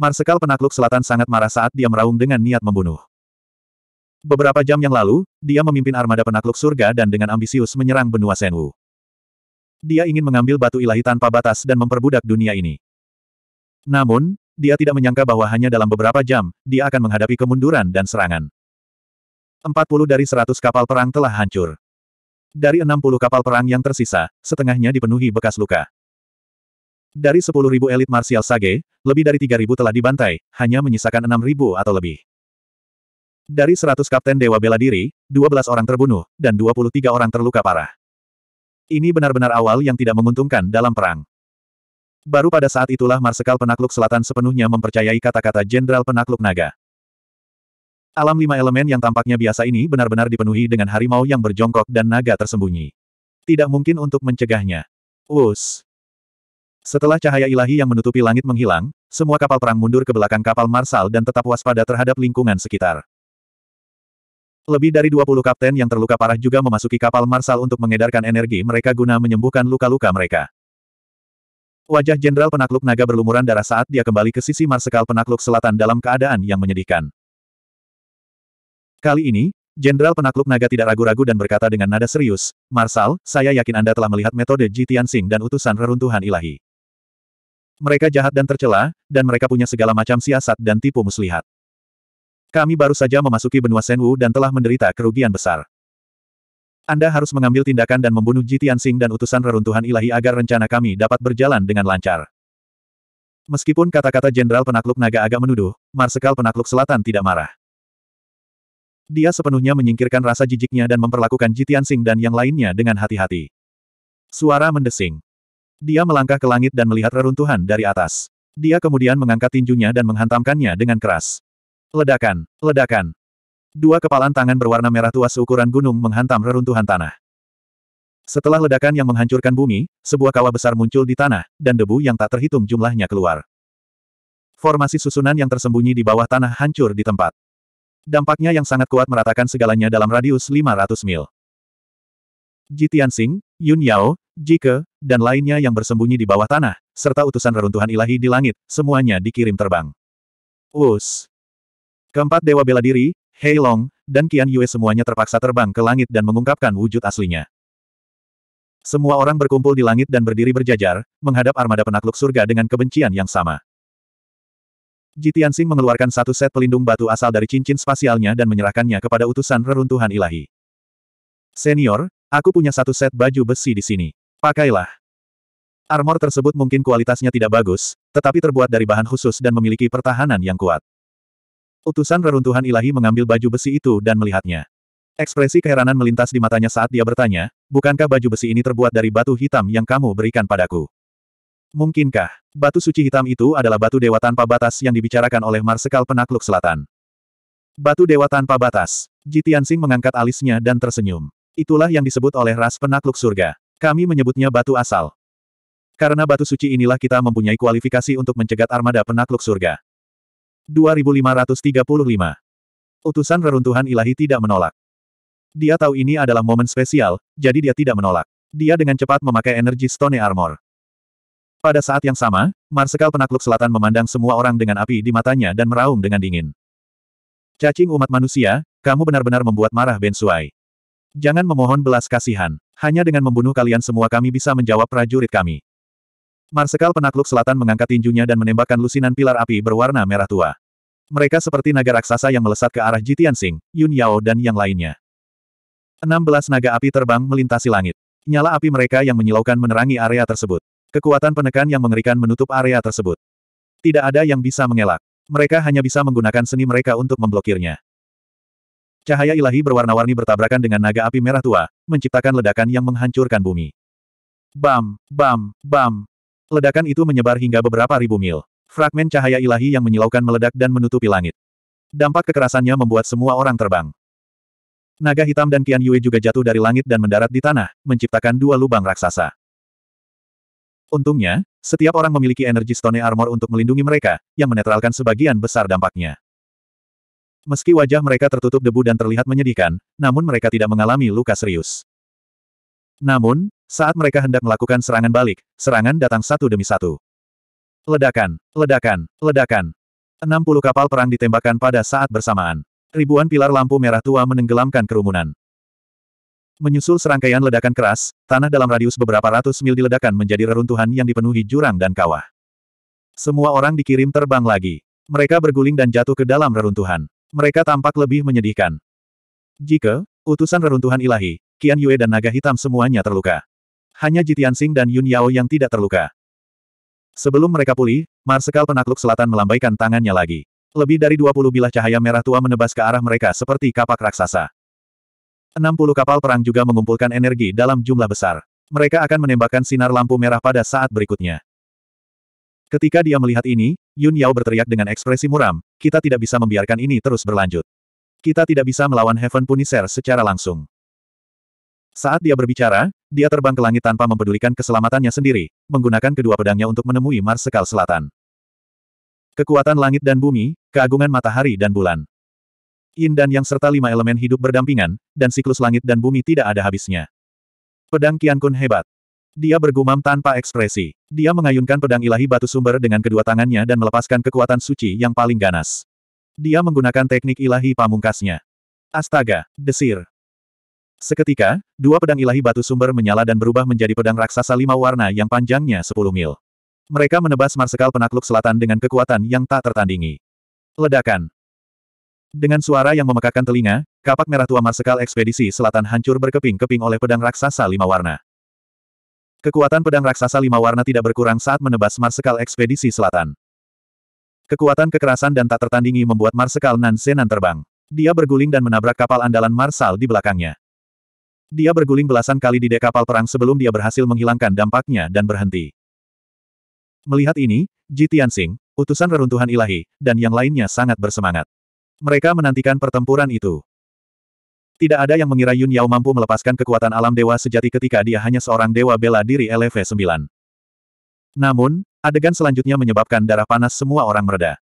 Marsekal penakluk selatan sangat marah saat dia meraung dengan niat membunuh. Beberapa jam yang lalu, dia memimpin armada penakluk surga dan dengan ambisius menyerang benua Senwu. Dia ingin mengambil batu ilahi tanpa batas dan memperbudak dunia ini. Namun, dia tidak menyangka bahwa hanya dalam beberapa jam, dia akan menghadapi kemunduran dan serangan. 40 dari 100 kapal perang telah hancur. Dari 60 kapal perang yang tersisa, setengahnya dipenuhi bekas luka. Dari 10.000 elit marsial Sage, lebih dari 3.000 telah dibantai, hanya menyisakan 6.000 atau lebih. Dari 100 kapten Dewa Bela Diri, 12 orang terbunuh, dan 23 orang terluka parah. Ini benar-benar awal yang tidak menguntungkan dalam perang. Baru pada saat itulah Marsekal Penakluk Selatan sepenuhnya mempercayai kata-kata Jenderal Penakluk Naga. Alam lima elemen yang tampaknya biasa ini benar-benar dipenuhi dengan harimau yang berjongkok dan naga tersembunyi. Tidak mungkin untuk mencegahnya. Us. Setelah cahaya ilahi yang menutupi langit menghilang, semua kapal perang mundur ke belakang kapal Marsal dan tetap waspada terhadap lingkungan sekitar. Lebih dari 20 kapten yang terluka parah juga memasuki kapal Marsal untuk mengedarkan energi mereka guna menyembuhkan luka-luka mereka. Wajah Jenderal Penakluk Naga berlumuran darah saat dia kembali ke sisi Marsekal Penakluk Selatan dalam keadaan yang menyedihkan. Kali ini, Jenderal penakluk naga tidak ragu-ragu dan berkata dengan nada serius, Marsal, saya yakin Anda telah melihat metode Ji Tianxing dan utusan reruntuhan ilahi. Mereka jahat dan tercela, dan mereka punya segala macam siasat dan tipu muslihat. Kami baru saja memasuki benua Senwu dan telah menderita kerugian besar. Anda harus mengambil tindakan dan membunuh Ji Tianxing dan utusan reruntuhan ilahi agar rencana kami dapat berjalan dengan lancar. Meskipun kata-kata Jenderal Penakluk Naga agak menuduh, Marsekal Penakluk Selatan tidak marah. Dia sepenuhnya menyingkirkan rasa jijiknya dan memperlakukan Jitian Sing dan yang lainnya dengan hati-hati. Suara mendesing. Dia melangkah ke langit dan melihat reruntuhan dari atas. Dia kemudian mengangkat tinjunya dan menghantamkannya dengan keras. Ledakan, ledakan. Dua kepalan tangan berwarna merah tua seukuran gunung menghantam reruntuhan tanah. Setelah ledakan yang menghancurkan bumi, sebuah kawah besar muncul di tanah, dan debu yang tak terhitung jumlahnya keluar. Formasi susunan yang tersembunyi di bawah tanah hancur di tempat. Dampaknya yang sangat kuat meratakan segalanya dalam radius 500 mil. Ji Tianxing, Yun Yao, Jike, dan lainnya yang bersembunyi di bawah tanah, serta utusan reruntuhan ilahi di langit, semuanya dikirim terbang. Us. Keempat dewa bela diri, Hei Long, dan Qian Yue semuanya terpaksa terbang ke langit dan mengungkapkan wujud aslinya. Semua orang berkumpul di langit dan berdiri berjajar, menghadap armada penakluk surga dengan kebencian yang sama. Jitian Sing mengeluarkan satu set pelindung batu asal dari cincin spasialnya dan menyerahkannya kepada utusan reruntuhan ilahi. Senior, aku punya satu set baju besi di sini. Pakailah. Armor tersebut mungkin kualitasnya tidak bagus, tetapi terbuat dari bahan khusus dan memiliki pertahanan yang kuat. Utusan reruntuhan ilahi mengambil baju besi itu dan melihatnya. Ekspresi keheranan melintas di matanya saat dia bertanya, bukankah baju besi ini terbuat dari batu hitam yang kamu berikan padaku? Mungkinkah, batu suci hitam itu adalah batu dewa tanpa batas yang dibicarakan oleh Marsekal Penakluk Selatan? Batu dewa tanpa batas. Jitiansing mengangkat alisnya dan tersenyum. Itulah yang disebut oleh ras penakluk surga. Kami menyebutnya batu asal. Karena batu suci inilah kita mempunyai kualifikasi untuk mencegat armada penakluk surga. 2535 Utusan reruntuhan ilahi tidak menolak. Dia tahu ini adalah momen spesial, jadi dia tidak menolak. Dia dengan cepat memakai energi Stone Armor. Pada saat yang sama, Marsekal Penakluk Selatan memandang semua orang dengan api di matanya dan meraung dengan dingin. Cacing umat manusia, kamu benar-benar membuat marah Ben Suai. Jangan memohon belas kasihan. Hanya dengan membunuh kalian semua kami bisa menjawab prajurit kami. Marsekal Penakluk Selatan mengangkat tinjunya dan menembakkan lusinan pilar api berwarna merah tua. Mereka seperti naga raksasa yang melesat ke arah Jitian Sing, Yun Yao dan yang lainnya. 16 naga api terbang melintasi langit. Nyala api mereka yang menyilaukan menerangi area tersebut. Kekuatan penekan yang mengerikan menutup area tersebut. Tidak ada yang bisa mengelak. Mereka hanya bisa menggunakan seni mereka untuk memblokirnya. Cahaya ilahi berwarna-warni bertabrakan dengan naga api merah tua, menciptakan ledakan yang menghancurkan bumi. Bam, bam, bam. Ledakan itu menyebar hingga beberapa ribu mil. Fragmen cahaya ilahi yang menyilaukan meledak dan menutupi langit. Dampak kekerasannya membuat semua orang terbang. Naga hitam dan Qian Yue juga jatuh dari langit dan mendarat di tanah, menciptakan dua lubang raksasa. Untungnya, setiap orang memiliki energi stone armor untuk melindungi mereka, yang menetralkan sebagian besar dampaknya. Meski wajah mereka tertutup debu dan terlihat menyedihkan, namun mereka tidak mengalami luka serius. Namun, saat mereka hendak melakukan serangan balik, serangan datang satu demi satu. Ledakan, ledakan, ledakan. 60 kapal perang ditembakkan pada saat bersamaan. Ribuan pilar lampu merah tua menenggelamkan kerumunan. Menyusul serangkaian ledakan keras, tanah dalam radius beberapa ratus mil diledakkan menjadi reruntuhan yang dipenuhi jurang dan kawah. Semua orang dikirim terbang lagi. Mereka berguling dan jatuh ke dalam reruntuhan. Mereka tampak lebih menyedihkan. Jika, utusan reruntuhan ilahi, Qian Yue dan naga hitam semuanya terluka. Hanya Jitian Sing dan Yun Yao yang tidak terluka. Sebelum mereka pulih, Marsekal Penakluk Selatan melambaikan tangannya lagi. Lebih dari 20 bilah cahaya merah tua menebas ke arah mereka seperti kapak raksasa. 60 kapal perang juga mengumpulkan energi dalam jumlah besar. Mereka akan menembakkan sinar lampu merah pada saat berikutnya. Ketika dia melihat ini, Yun Yao berteriak dengan ekspresi muram, kita tidak bisa membiarkan ini terus berlanjut. Kita tidak bisa melawan Heaven Punisher secara langsung. Saat dia berbicara, dia terbang ke langit tanpa mempedulikan keselamatannya sendiri, menggunakan kedua pedangnya untuk menemui Marsekal Selatan. Kekuatan langit dan bumi, keagungan matahari dan bulan yin dan yang serta lima elemen hidup berdampingan, dan siklus langit dan bumi tidak ada habisnya. Pedang Kian Kun hebat. Dia bergumam tanpa ekspresi. Dia mengayunkan pedang ilahi batu sumber dengan kedua tangannya dan melepaskan kekuatan suci yang paling ganas. Dia menggunakan teknik ilahi pamungkasnya. Astaga, desir. Seketika, dua pedang ilahi batu sumber menyala dan berubah menjadi pedang raksasa lima warna yang panjangnya sepuluh mil. Mereka menebas marsekal penakluk selatan dengan kekuatan yang tak tertandingi. Ledakan. Dengan suara yang memekakan telinga, kapak merah tua marsekal ekspedisi selatan hancur berkeping-keping oleh pedang raksasa lima warna. Kekuatan pedang raksasa lima warna tidak berkurang saat menebas marsekal ekspedisi selatan. Kekuatan kekerasan dan tak tertandingi membuat marsekal Nansenan terbang. Dia berguling dan menabrak kapal andalan Marsal di belakangnya. Dia berguling belasan kali di dek kapal perang sebelum dia berhasil menghilangkan dampaknya dan berhenti. Melihat ini, Ji Tianxing, utusan reruntuhan ilahi, dan yang lainnya sangat bersemangat. Mereka menantikan pertempuran itu. Tidak ada yang mengira Yun Yao mampu melepaskan kekuatan alam dewa sejati ketika dia hanya seorang dewa bela diri LV-9. Namun, adegan selanjutnya menyebabkan darah panas semua orang mereda.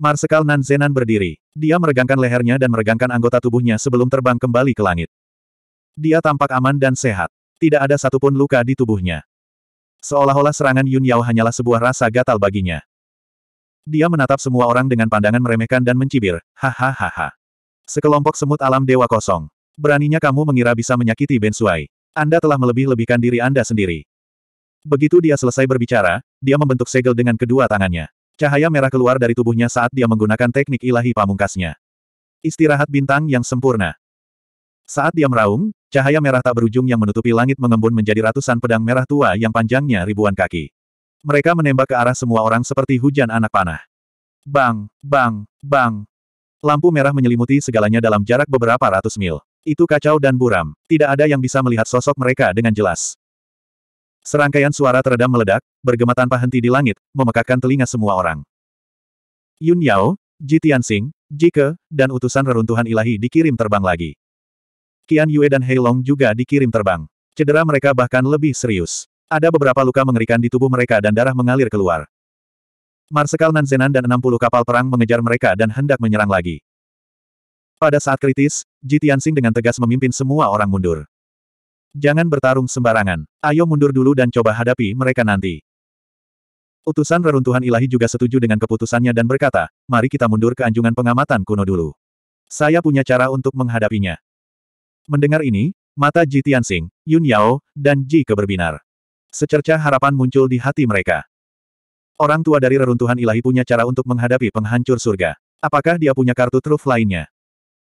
Marsekal Nan Zenan berdiri. Dia meregangkan lehernya dan meregangkan anggota tubuhnya sebelum terbang kembali ke langit. Dia tampak aman dan sehat. Tidak ada satupun luka di tubuhnya. Seolah-olah serangan Yun Yao hanyalah sebuah rasa gatal baginya. Dia menatap semua orang dengan pandangan meremehkan dan mencibir, hahaha. Sekelompok semut alam dewa kosong. Beraninya kamu mengira bisa menyakiti Bensuai. Anda telah melebih-lebihkan diri Anda sendiri. Begitu dia selesai berbicara, dia membentuk segel dengan kedua tangannya. Cahaya merah keluar dari tubuhnya saat dia menggunakan teknik ilahi pamungkasnya. Istirahat bintang yang sempurna. Saat dia meraung, cahaya merah tak berujung yang menutupi langit mengembun menjadi ratusan pedang merah tua yang panjangnya ribuan kaki. Mereka menembak ke arah semua orang seperti hujan anak panah. Bang, bang, bang. Lampu merah menyelimuti segalanya dalam jarak beberapa ratus mil. Itu kacau dan buram. Tidak ada yang bisa melihat sosok mereka dengan jelas. Serangkaian suara teredam meledak, bergema tanpa henti di langit, memekakkan telinga semua orang. Yun Yao, Ji Tianxing, Ji Ke, dan utusan reruntuhan ilahi dikirim terbang lagi. Qian Yue dan Heilong juga dikirim terbang. Cedera mereka bahkan lebih serius. Ada beberapa luka mengerikan di tubuh mereka dan darah mengalir keluar. Marsekal Nanzenan dan 60 kapal perang mengejar mereka dan hendak menyerang lagi. Pada saat kritis, Ji dengan tegas memimpin semua orang mundur. Jangan bertarung sembarangan. Ayo mundur dulu dan coba hadapi mereka nanti. Utusan reruntuhan ilahi juga setuju dengan keputusannya dan berkata, mari kita mundur ke anjungan pengamatan kuno dulu. Saya punya cara untuk menghadapinya. Mendengar ini, mata Ji Tianxing, Yun Yao, dan Ji keberbinar. Secerca harapan muncul di hati mereka. Orang tua dari reruntuhan ilahi punya cara untuk menghadapi penghancur surga. Apakah dia punya kartu truf lainnya?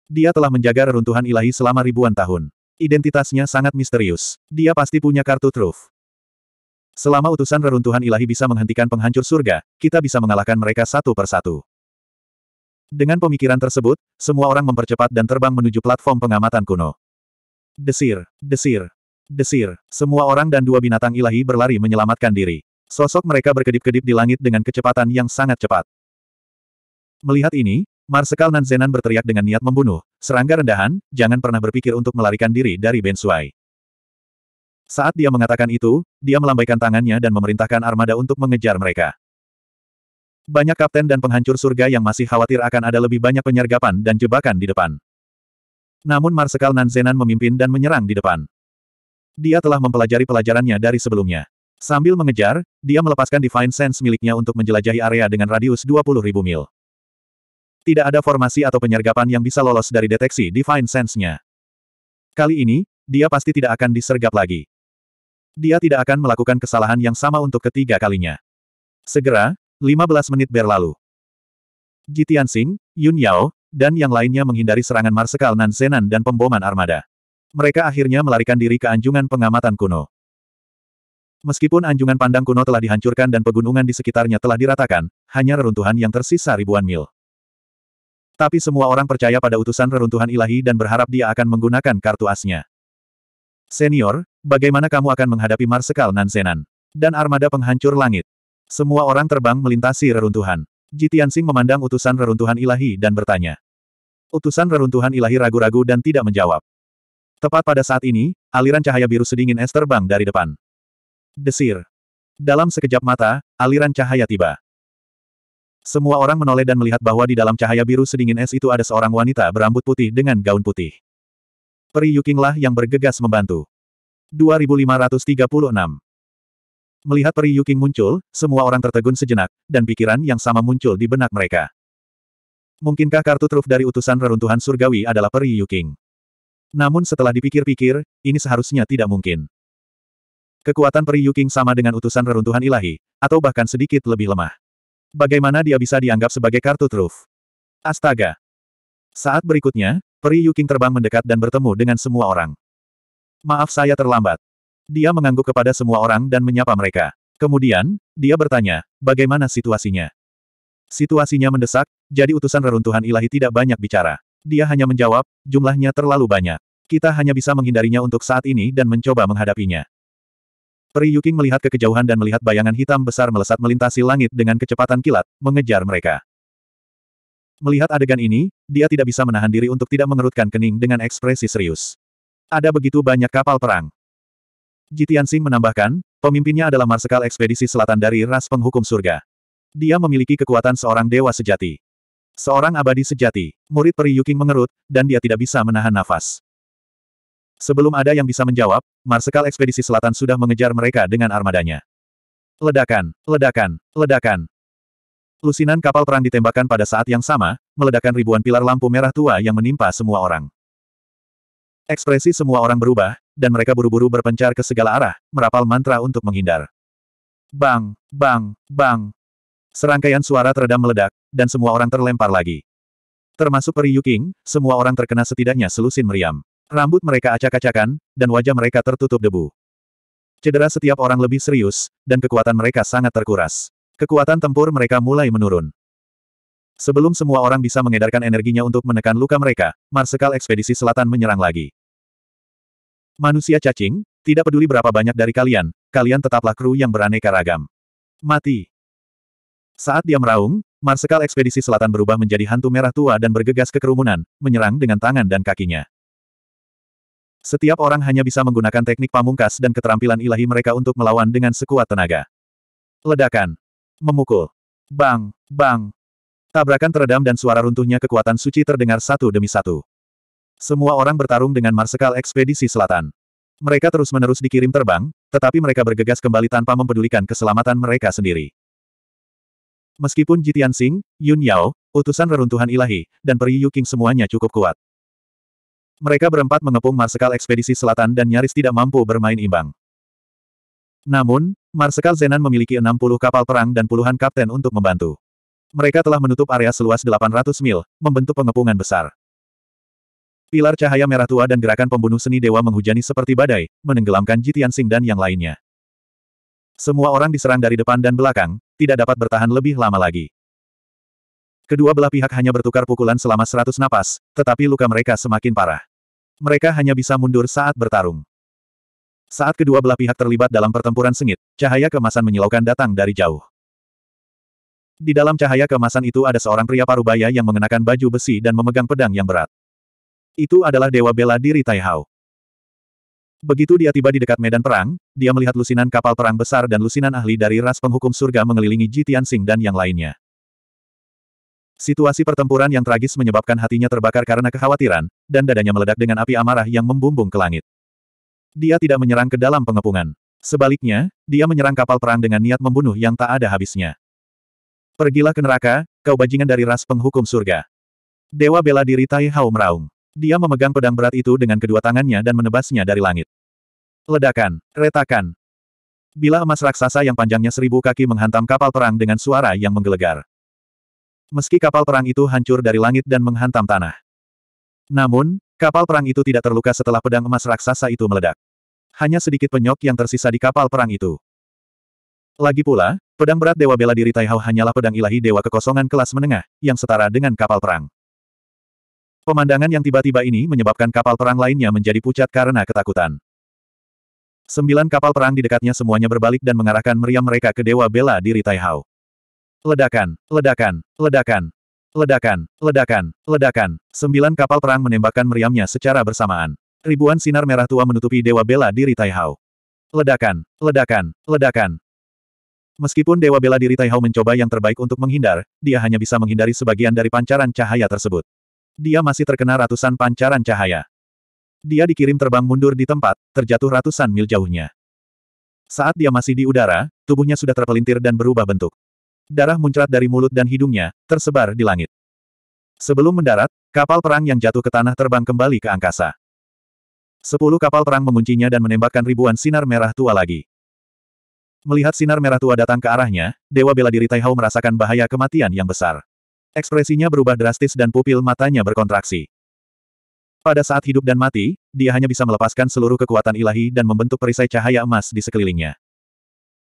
Dia telah menjaga reruntuhan ilahi selama ribuan tahun. Identitasnya sangat misterius. Dia pasti punya kartu truf. Selama utusan reruntuhan ilahi bisa menghentikan penghancur surga, kita bisa mengalahkan mereka satu persatu. Dengan pemikiran tersebut, semua orang mempercepat dan terbang menuju platform pengamatan kuno. Desir, desir, Desir, semua orang dan dua binatang ilahi berlari menyelamatkan diri. Sosok mereka berkedip-kedip di langit dengan kecepatan yang sangat cepat. Melihat ini, Marsekal Nanzenan berteriak dengan niat membunuh, serangga rendahan, jangan pernah berpikir untuk melarikan diri dari Bensuai. Saat dia mengatakan itu, dia melambaikan tangannya dan memerintahkan armada untuk mengejar mereka. Banyak kapten dan penghancur surga yang masih khawatir akan ada lebih banyak penyergapan dan jebakan di depan. Namun Marsekal Nanzenan memimpin dan menyerang di depan. Dia telah mempelajari pelajarannya dari sebelumnya. Sambil mengejar, dia melepaskan Divine Sense miliknya untuk menjelajahi area dengan radius 20.000 mil. Tidak ada formasi atau penyergapan yang bisa lolos dari deteksi Divine Sense-nya. Kali ini, dia pasti tidak akan disergap lagi. Dia tidak akan melakukan kesalahan yang sama untuk ketiga kalinya. Segera, 15 menit berlalu. Jitian Singh, Yun Yao, dan yang lainnya menghindari serangan Marsekal Nan Zenan dan pemboman armada. Mereka akhirnya melarikan diri ke anjungan pengamatan kuno. Meskipun anjungan pandang kuno telah dihancurkan dan pegunungan di sekitarnya telah diratakan, hanya reruntuhan yang tersisa ribuan mil. Tapi semua orang percaya pada utusan reruntuhan ilahi dan berharap dia akan menggunakan kartu asnya. Senior, bagaimana kamu akan menghadapi Marsekal Nanzenan? Dan armada penghancur langit. Semua orang terbang melintasi reruntuhan. Jitiansing memandang utusan reruntuhan ilahi dan bertanya. Utusan reruntuhan ilahi ragu-ragu dan tidak menjawab. Tepat pada saat ini, aliran cahaya biru sedingin es terbang dari depan. Desir. Dalam sekejap mata, aliran cahaya tiba. Semua orang menoleh dan melihat bahwa di dalam cahaya biru sedingin es itu ada seorang wanita berambut putih dengan gaun putih. Peri Yukinglah yang bergegas membantu. 2536 Melihat Peri Yuking muncul, semua orang tertegun sejenak, dan pikiran yang sama muncul di benak mereka. Mungkinkah kartu truf dari utusan reruntuhan surgawi adalah Peri Yuking? Namun setelah dipikir-pikir, ini seharusnya tidak mungkin. Kekuatan Peri Yuking sama dengan utusan reruntuhan ilahi, atau bahkan sedikit lebih lemah. Bagaimana dia bisa dianggap sebagai kartu truf? Astaga! Saat berikutnya, Peri Yuking terbang mendekat dan bertemu dengan semua orang. Maaf saya terlambat. Dia mengangguk kepada semua orang dan menyapa mereka. Kemudian, dia bertanya, bagaimana situasinya? Situasinya mendesak, jadi utusan reruntuhan ilahi tidak banyak bicara. Dia hanya menjawab, jumlahnya terlalu banyak. Kita hanya bisa menghindarinya untuk saat ini dan mencoba menghadapinya. Peri Yuking melihat ke kejauhan dan melihat bayangan hitam besar melesat melintasi langit dengan kecepatan kilat, mengejar mereka. Melihat adegan ini, dia tidak bisa menahan diri untuk tidak mengerutkan kening dengan ekspresi serius. Ada begitu banyak kapal perang. Jitian Sing menambahkan, pemimpinnya adalah Marsekal Ekspedisi Selatan dari Ras Penghukum Surga. Dia memiliki kekuatan seorang dewa sejati. Seorang abadi sejati, murid peri Yuking mengerut, dan dia tidak bisa menahan nafas. Sebelum ada yang bisa menjawab, Marsekal Ekspedisi Selatan sudah mengejar mereka dengan armadanya. Ledakan, ledakan, ledakan. Lusinan kapal perang ditembakkan pada saat yang sama, meledakkan ribuan pilar lampu merah tua yang menimpa semua orang. Ekspresi semua orang berubah, dan mereka buru-buru berpencar ke segala arah, merapal mantra untuk menghindar. Bang, bang, bang. Serangkaian suara teredam meledak, dan semua orang terlempar lagi. Termasuk peri Yuking, semua orang terkena setidaknya selusin meriam. Rambut mereka acak-acakan, dan wajah mereka tertutup debu. Cedera setiap orang lebih serius, dan kekuatan mereka sangat terkuras. Kekuatan tempur mereka mulai menurun. Sebelum semua orang bisa mengedarkan energinya untuk menekan luka mereka, Marsekal Ekspedisi Selatan menyerang lagi. Manusia cacing, tidak peduli berapa banyak dari kalian, kalian tetaplah kru yang beraneka ragam. Mati. Saat dia meraung, Marsekal ekspedisi selatan berubah menjadi hantu merah tua dan bergegas ke kerumunan, menyerang dengan tangan dan kakinya. Setiap orang hanya bisa menggunakan teknik pamungkas dan keterampilan ilahi mereka untuk melawan dengan sekuat tenaga. Ledakan. Memukul. Bang, bang. Tabrakan teredam dan suara runtuhnya kekuatan suci terdengar satu demi satu. Semua orang bertarung dengan Marsekal ekspedisi selatan. Mereka terus-menerus dikirim terbang, tetapi mereka bergegas kembali tanpa mempedulikan keselamatan mereka sendiri. Meskipun Jitian Sing, Yun Yao, utusan reruntuhan ilahi, dan peri Yu King semuanya cukup kuat. Mereka berempat mengepung Marsekal Ekspedisi Selatan dan nyaris tidak mampu bermain imbang. Namun, Marsekal Zenan memiliki 60 kapal perang dan puluhan kapten untuk membantu. Mereka telah menutup area seluas 800 mil, membentuk pengepungan besar. Pilar cahaya merah tua dan gerakan pembunuh seni dewa menghujani seperti badai, menenggelamkan Jitian Sing dan yang lainnya. Semua orang diserang dari depan dan belakang, tidak dapat bertahan lebih lama lagi. Kedua belah pihak hanya bertukar pukulan selama seratus napas, tetapi luka mereka semakin parah. Mereka hanya bisa mundur saat bertarung. Saat kedua belah pihak terlibat dalam pertempuran sengit, cahaya kemasan menyilaukan datang dari jauh. Di dalam cahaya kemasan itu ada seorang pria parubaya yang mengenakan baju besi dan memegang pedang yang berat. Itu adalah Dewa Bela Diri Taihao. Begitu dia tiba di dekat medan perang, dia melihat lusinan kapal perang besar dan lusinan ahli dari ras penghukum surga mengelilingi Ji Tianxing dan yang lainnya. Situasi pertempuran yang tragis menyebabkan hatinya terbakar karena kekhawatiran, dan dadanya meledak dengan api amarah yang membumbung ke langit. Dia tidak menyerang ke dalam pengepungan. Sebaliknya, dia menyerang kapal perang dengan niat membunuh yang tak ada habisnya. Pergilah ke neraka, kau bajingan dari ras penghukum surga. Dewa bela diri Tai Hao meraung. Dia memegang pedang berat itu dengan kedua tangannya dan menebasnya dari langit. Ledakan, retakan. Bila emas raksasa yang panjangnya seribu kaki menghantam kapal perang dengan suara yang menggelegar. Meski kapal perang itu hancur dari langit dan menghantam tanah. Namun, kapal perang itu tidak terluka setelah pedang emas raksasa itu meledak. Hanya sedikit penyok yang tersisa di kapal perang itu. Lagi pula, pedang berat Dewa Bela Diri Taihau hanyalah pedang ilahi Dewa Kekosongan kelas menengah, yang setara dengan kapal perang. Pemandangan yang tiba-tiba ini menyebabkan kapal perang lainnya menjadi pucat karena ketakutan. Sembilan kapal perang di dekatnya semuanya berbalik dan mengarahkan meriam mereka ke Dewa Bela di Ritaihau. Ledakan, ledakan, ledakan, ledakan, ledakan, ledakan. Sembilan kapal perang menembakkan meriamnya secara bersamaan. Ribuan sinar merah tua menutupi Dewa Bela di Ritaihau. Ledakan, ledakan, ledakan. Meskipun Dewa Bela di Ritaihau mencoba yang terbaik untuk menghindar, dia hanya bisa menghindari sebagian dari pancaran cahaya tersebut. Dia masih terkena ratusan pancaran cahaya. Dia dikirim terbang mundur di tempat, terjatuh ratusan mil jauhnya. Saat dia masih di udara, tubuhnya sudah terpelintir dan berubah bentuk. Darah muncrat dari mulut dan hidungnya, tersebar di langit. Sebelum mendarat, kapal perang yang jatuh ke tanah terbang kembali ke angkasa. Sepuluh kapal perang menguncinya dan menembakkan ribuan sinar merah tua lagi. Melihat sinar merah tua datang ke arahnya, Dewa Bela Diri Taihao merasakan bahaya kematian yang besar. Ekspresinya berubah drastis dan pupil matanya berkontraksi. Pada saat hidup dan mati, dia hanya bisa melepaskan seluruh kekuatan ilahi dan membentuk perisai cahaya emas di sekelilingnya.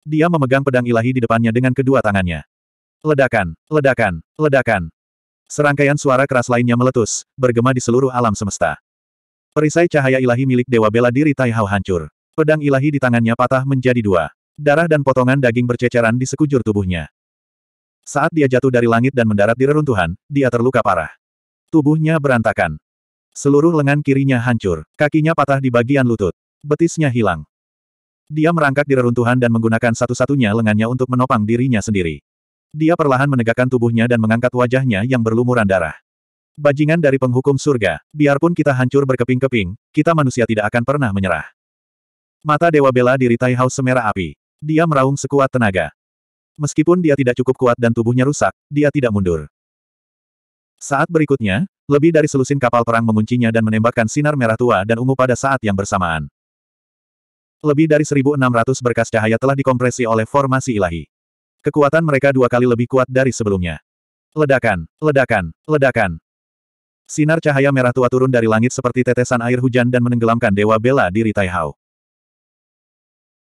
Dia memegang pedang ilahi di depannya dengan kedua tangannya. Ledakan, ledakan, ledakan. Serangkaian suara keras lainnya meletus, bergema di seluruh alam semesta. Perisai cahaya ilahi milik Dewa Bela Diri Tai Hao hancur. Pedang ilahi di tangannya patah menjadi dua. Darah dan potongan daging berceceran di sekujur tubuhnya. Saat dia jatuh dari langit dan mendarat di reruntuhan, dia terluka parah. Tubuhnya berantakan. Seluruh lengan kirinya hancur, kakinya patah di bagian lutut. Betisnya hilang. Dia merangkak di reruntuhan dan menggunakan satu-satunya lengannya untuk menopang dirinya sendiri. Dia perlahan menegakkan tubuhnya dan mengangkat wajahnya yang berlumuran darah. Bajingan dari penghukum surga, biarpun kita hancur berkeping-keping, kita manusia tidak akan pernah menyerah. Mata Dewa Bela diri Tai House semerah api. Dia meraung sekuat tenaga. Meskipun dia tidak cukup kuat dan tubuhnya rusak, dia tidak mundur. Saat berikutnya, lebih dari selusin kapal perang menguncinya dan menembakkan sinar merah tua dan ungu pada saat yang bersamaan. Lebih dari 1.600 berkas cahaya telah dikompresi oleh formasi ilahi. Kekuatan mereka dua kali lebih kuat dari sebelumnya. Ledakan, ledakan, ledakan. Sinar cahaya merah tua turun dari langit seperti tetesan air hujan dan menenggelamkan Dewa Bela diri Taihao.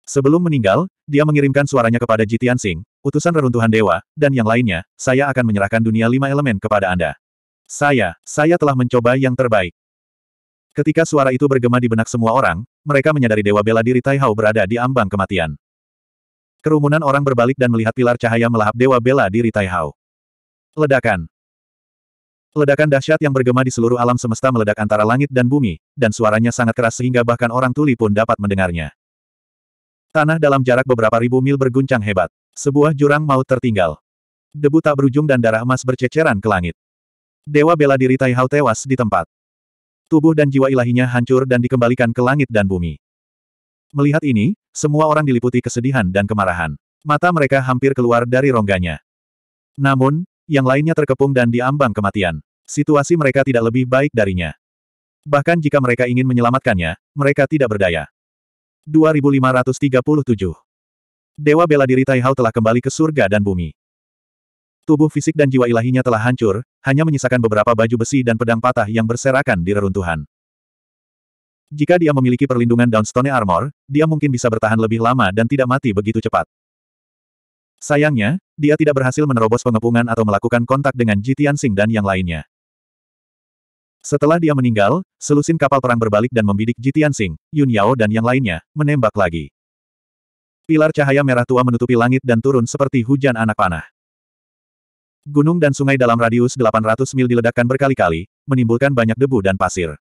Sebelum meninggal, dia mengirimkan suaranya kepada Jitian Sing, utusan reruntuhan dewa, dan yang lainnya, saya akan menyerahkan dunia lima elemen kepada Anda. Saya, saya telah mencoba yang terbaik. Ketika suara itu bergema di benak semua orang, mereka menyadari Dewa Bela Diri Taihao berada di ambang kematian. Kerumunan orang berbalik dan melihat pilar cahaya melahap Dewa Bela Diri Taihao. Ledakan. Ledakan dahsyat yang bergema di seluruh alam semesta meledak antara langit dan bumi, dan suaranya sangat keras sehingga bahkan orang tuli pun dapat mendengarnya. Tanah dalam jarak beberapa ribu mil berguncang hebat. Sebuah jurang maut tertinggal. Debu tak berujung dan darah emas berceceran ke langit. Dewa bela diri Tai Hao tewas di tempat. Tubuh dan jiwa ilahinya hancur dan dikembalikan ke langit dan bumi. Melihat ini, semua orang diliputi kesedihan dan kemarahan. Mata mereka hampir keluar dari rongganya. Namun, yang lainnya terkepung dan diambang kematian. Situasi mereka tidak lebih baik darinya. Bahkan jika mereka ingin menyelamatkannya, mereka tidak berdaya. 2537. Dewa bela diri Tai telah kembali ke surga dan bumi. Tubuh fisik dan jiwa ilahinya telah hancur, hanya menyisakan beberapa baju besi dan pedang patah yang berserakan di reruntuhan. Jika dia memiliki perlindungan Downstone Armor, dia mungkin bisa bertahan lebih lama dan tidak mati begitu cepat. Sayangnya, dia tidak berhasil menerobos pengepungan atau melakukan kontak dengan Jitian Sing dan yang lainnya. Setelah dia meninggal, selusin kapal perang berbalik dan membidik Jitian Sing, Yun Yao dan yang lainnya, menembak lagi. Pilar cahaya merah tua menutupi langit dan turun seperti hujan anak panah. Gunung dan sungai dalam radius 800 mil diledakkan berkali-kali, menimbulkan banyak debu dan pasir.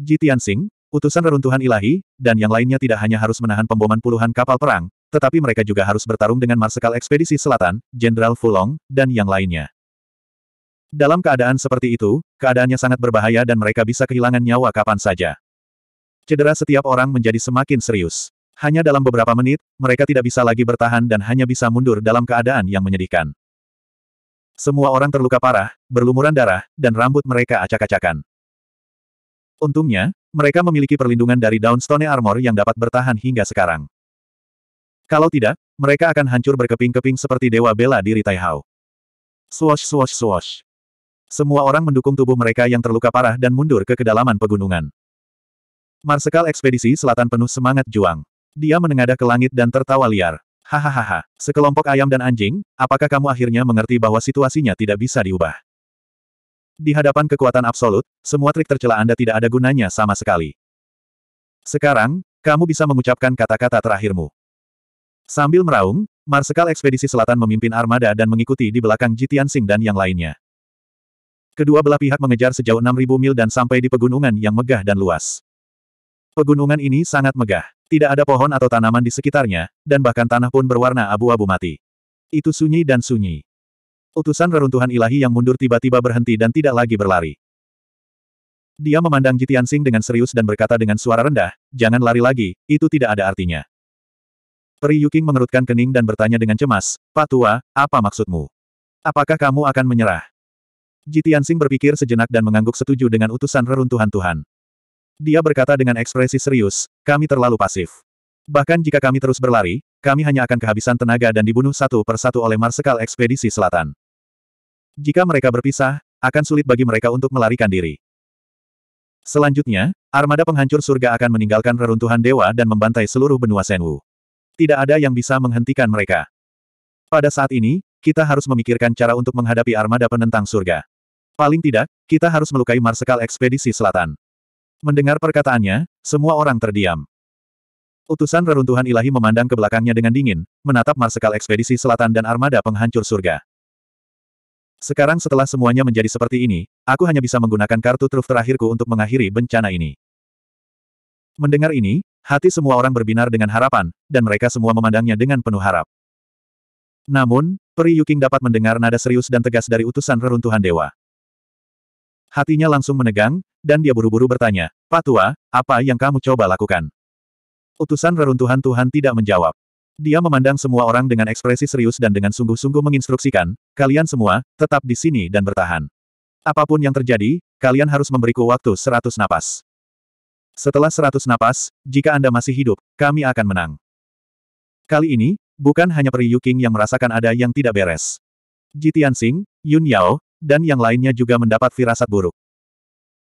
Jitian Sing, utusan reruntuhan ilahi, dan yang lainnya tidak hanya harus menahan pemboman puluhan kapal perang, tetapi mereka juga harus bertarung dengan Marsekal Ekspedisi Selatan, Jenderal Fulong, dan yang lainnya. Dalam keadaan seperti itu, keadaannya sangat berbahaya dan mereka bisa kehilangan nyawa kapan saja. Cedera setiap orang menjadi semakin serius. Hanya dalam beberapa menit, mereka tidak bisa lagi bertahan dan hanya bisa mundur dalam keadaan yang menyedihkan. Semua orang terluka parah, berlumuran darah, dan rambut mereka acak-acakan. Untungnya, mereka memiliki perlindungan dari Downstone Armor yang dapat bertahan hingga sekarang. Kalau tidak, mereka akan hancur berkeping-keping seperti dewa bela diri Taihao. Swash swash swash. Semua orang mendukung tubuh mereka yang terluka parah dan mundur ke kedalaman pegunungan. Marsekal ekspedisi selatan penuh semangat juang. Dia menengadah ke langit dan tertawa liar. Hahaha, sekelompok ayam dan anjing, apakah kamu akhirnya mengerti bahwa situasinya tidak bisa diubah? Di hadapan kekuatan absolut, semua trik tercela Anda tidak ada gunanya sama sekali. Sekarang, kamu bisa mengucapkan kata-kata terakhirmu. Sambil meraung, Marsekal Ekspedisi Selatan memimpin armada dan mengikuti di belakang Jitian Sing dan yang lainnya. Kedua belah pihak mengejar sejauh 6.000 mil dan sampai di pegunungan yang megah dan luas. Pegunungan ini sangat megah. Tidak ada pohon atau tanaman di sekitarnya, dan bahkan tanah pun berwarna abu-abu mati. Itu sunyi dan sunyi. Utusan reruntuhan ilahi yang mundur tiba-tiba berhenti dan tidak lagi berlari. Dia memandang Jitiansing dengan serius dan berkata dengan suara rendah, jangan lari lagi, itu tidak ada artinya. Peri Yuking mengerutkan kening dan bertanya dengan cemas, Pak Tua, apa maksudmu? Apakah kamu akan menyerah? Jitian Jitiansing berpikir sejenak dan mengangguk setuju dengan utusan reruntuhan Tuhan. Dia berkata dengan ekspresi serius, kami terlalu pasif. Bahkan jika kami terus berlari, kami hanya akan kehabisan tenaga dan dibunuh satu persatu oleh Marsekal Ekspedisi Selatan. Jika mereka berpisah, akan sulit bagi mereka untuk melarikan diri. Selanjutnya, armada penghancur surga akan meninggalkan reruntuhan dewa dan membantai seluruh benua Senwu. Tidak ada yang bisa menghentikan mereka. Pada saat ini, kita harus memikirkan cara untuk menghadapi armada penentang surga. Paling tidak, kita harus melukai Marsekal Ekspedisi Selatan. Mendengar perkataannya, semua orang terdiam. Utusan reruntuhan ilahi memandang ke belakangnya dengan dingin, menatap Marsekal Ekspedisi Selatan dan armada penghancur surga. Sekarang setelah semuanya menjadi seperti ini, aku hanya bisa menggunakan kartu truf terakhirku untuk mengakhiri bencana ini. Mendengar ini, hati semua orang berbinar dengan harapan, dan mereka semua memandangnya dengan penuh harap. Namun, Peri Yuking dapat mendengar nada serius dan tegas dari utusan reruntuhan dewa. Hatinya langsung menegang, dan dia buru-buru bertanya, Pak Tua, apa yang kamu coba lakukan? Utusan reruntuhan Tuhan tidak menjawab. Dia memandang semua orang dengan ekspresi serius dan dengan sungguh-sungguh menginstruksikan, kalian semua, tetap di sini dan bertahan. Apapun yang terjadi, kalian harus memberiku waktu seratus napas. Setelah seratus napas, jika Anda masih hidup, kami akan menang. Kali ini, bukan hanya Peri Yuking yang merasakan ada yang tidak beres. Jitian Sing, Yun Yao, dan yang lainnya juga mendapat firasat buruk.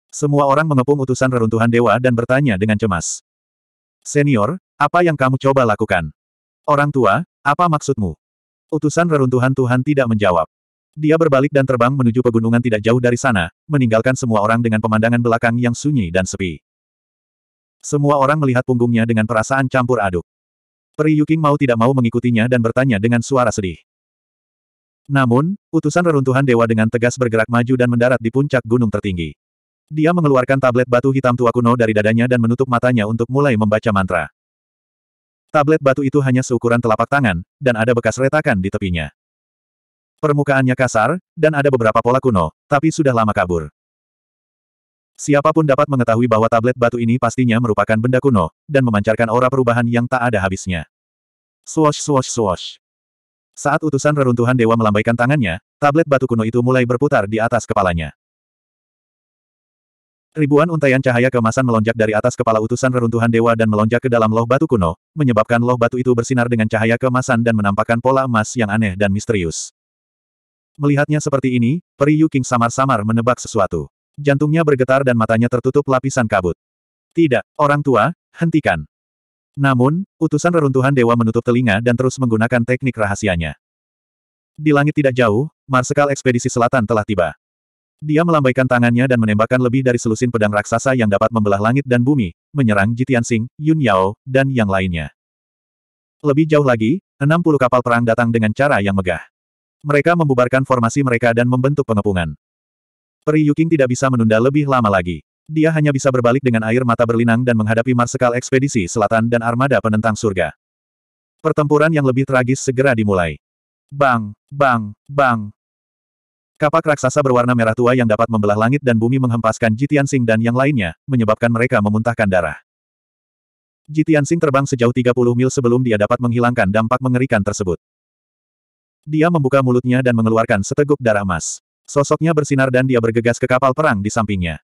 Semua orang mengepung utusan reruntuhan dewa dan bertanya dengan cemas. Senior, apa yang kamu coba lakukan? Orang tua, apa maksudmu? Utusan reruntuhan Tuhan tidak menjawab. Dia berbalik dan terbang menuju pegunungan tidak jauh dari sana, meninggalkan semua orang dengan pemandangan belakang yang sunyi dan sepi. Semua orang melihat punggungnya dengan perasaan campur aduk. Peri Yuking mau tidak mau mengikutinya dan bertanya dengan suara sedih. Namun, utusan reruntuhan dewa dengan tegas bergerak maju dan mendarat di puncak gunung tertinggi. Dia mengeluarkan tablet batu hitam tua kuno dari dadanya dan menutup matanya untuk mulai membaca mantra. Tablet batu itu hanya seukuran telapak tangan, dan ada bekas retakan di tepinya. Permukaannya kasar, dan ada beberapa pola kuno, tapi sudah lama kabur. Siapapun dapat mengetahui bahwa tablet batu ini pastinya merupakan benda kuno, dan memancarkan aura perubahan yang tak ada habisnya. Swash swash swash. Saat utusan reruntuhan dewa melambaikan tangannya, tablet batu kuno itu mulai berputar di atas kepalanya. Ribuan untaian cahaya kemasan melonjak dari atas kepala utusan reruntuhan dewa dan melonjak ke dalam loh batu kuno, menyebabkan loh batu itu bersinar dengan cahaya kemasan dan menampakkan pola emas yang aneh dan misterius. Melihatnya seperti ini, Peri Yu King samar-samar menebak sesuatu. Jantungnya bergetar dan matanya tertutup lapisan kabut. Tidak, orang tua, hentikan. Namun, utusan reruntuhan dewa menutup telinga dan terus menggunakan teknik rahasianya. Di langit tidak jauh, Marsekal Ekspedisi Selatan telah tiba. Dia melambaikan tangannya dan menembakkan lebih dari selusin pedang raksasa yang dapat membelah langit dan bumi, menyerang Jitian Sing, Yun Yao, dan yang lainnya. Lebih jauh lagi, 60 kapal perang datang dengan cara yang megah. Mereka membubarkan formasi mereka dan membentuk pengepungan. Peri Yuking tidak bisa menunda lebih lama lagi. Dia hanya bisa berbalik dengan air mata berlinang dan menghadapi marsekal ekspedisi selatan dan armada penentang surga. Pertempuran yang lebih tragis segera dimulai. Bang, bang, bang. Kapak raksasa berwarna merah tua yang dapat membelah langit dan bumi menghempaskan Jitian Sing dan yang lainnya, menyebabkan mereka memuntahkan darah. Jitian Sing terbang sejauh 30 mil sebelum dia dapat menghilangkan dampak mengerikan tersebut. Dia membuka mulutnya dan mengeluarkan seteguk darah emas. Sosoknya bersinar dan dia bergegas ke kapal perang di sampingnya.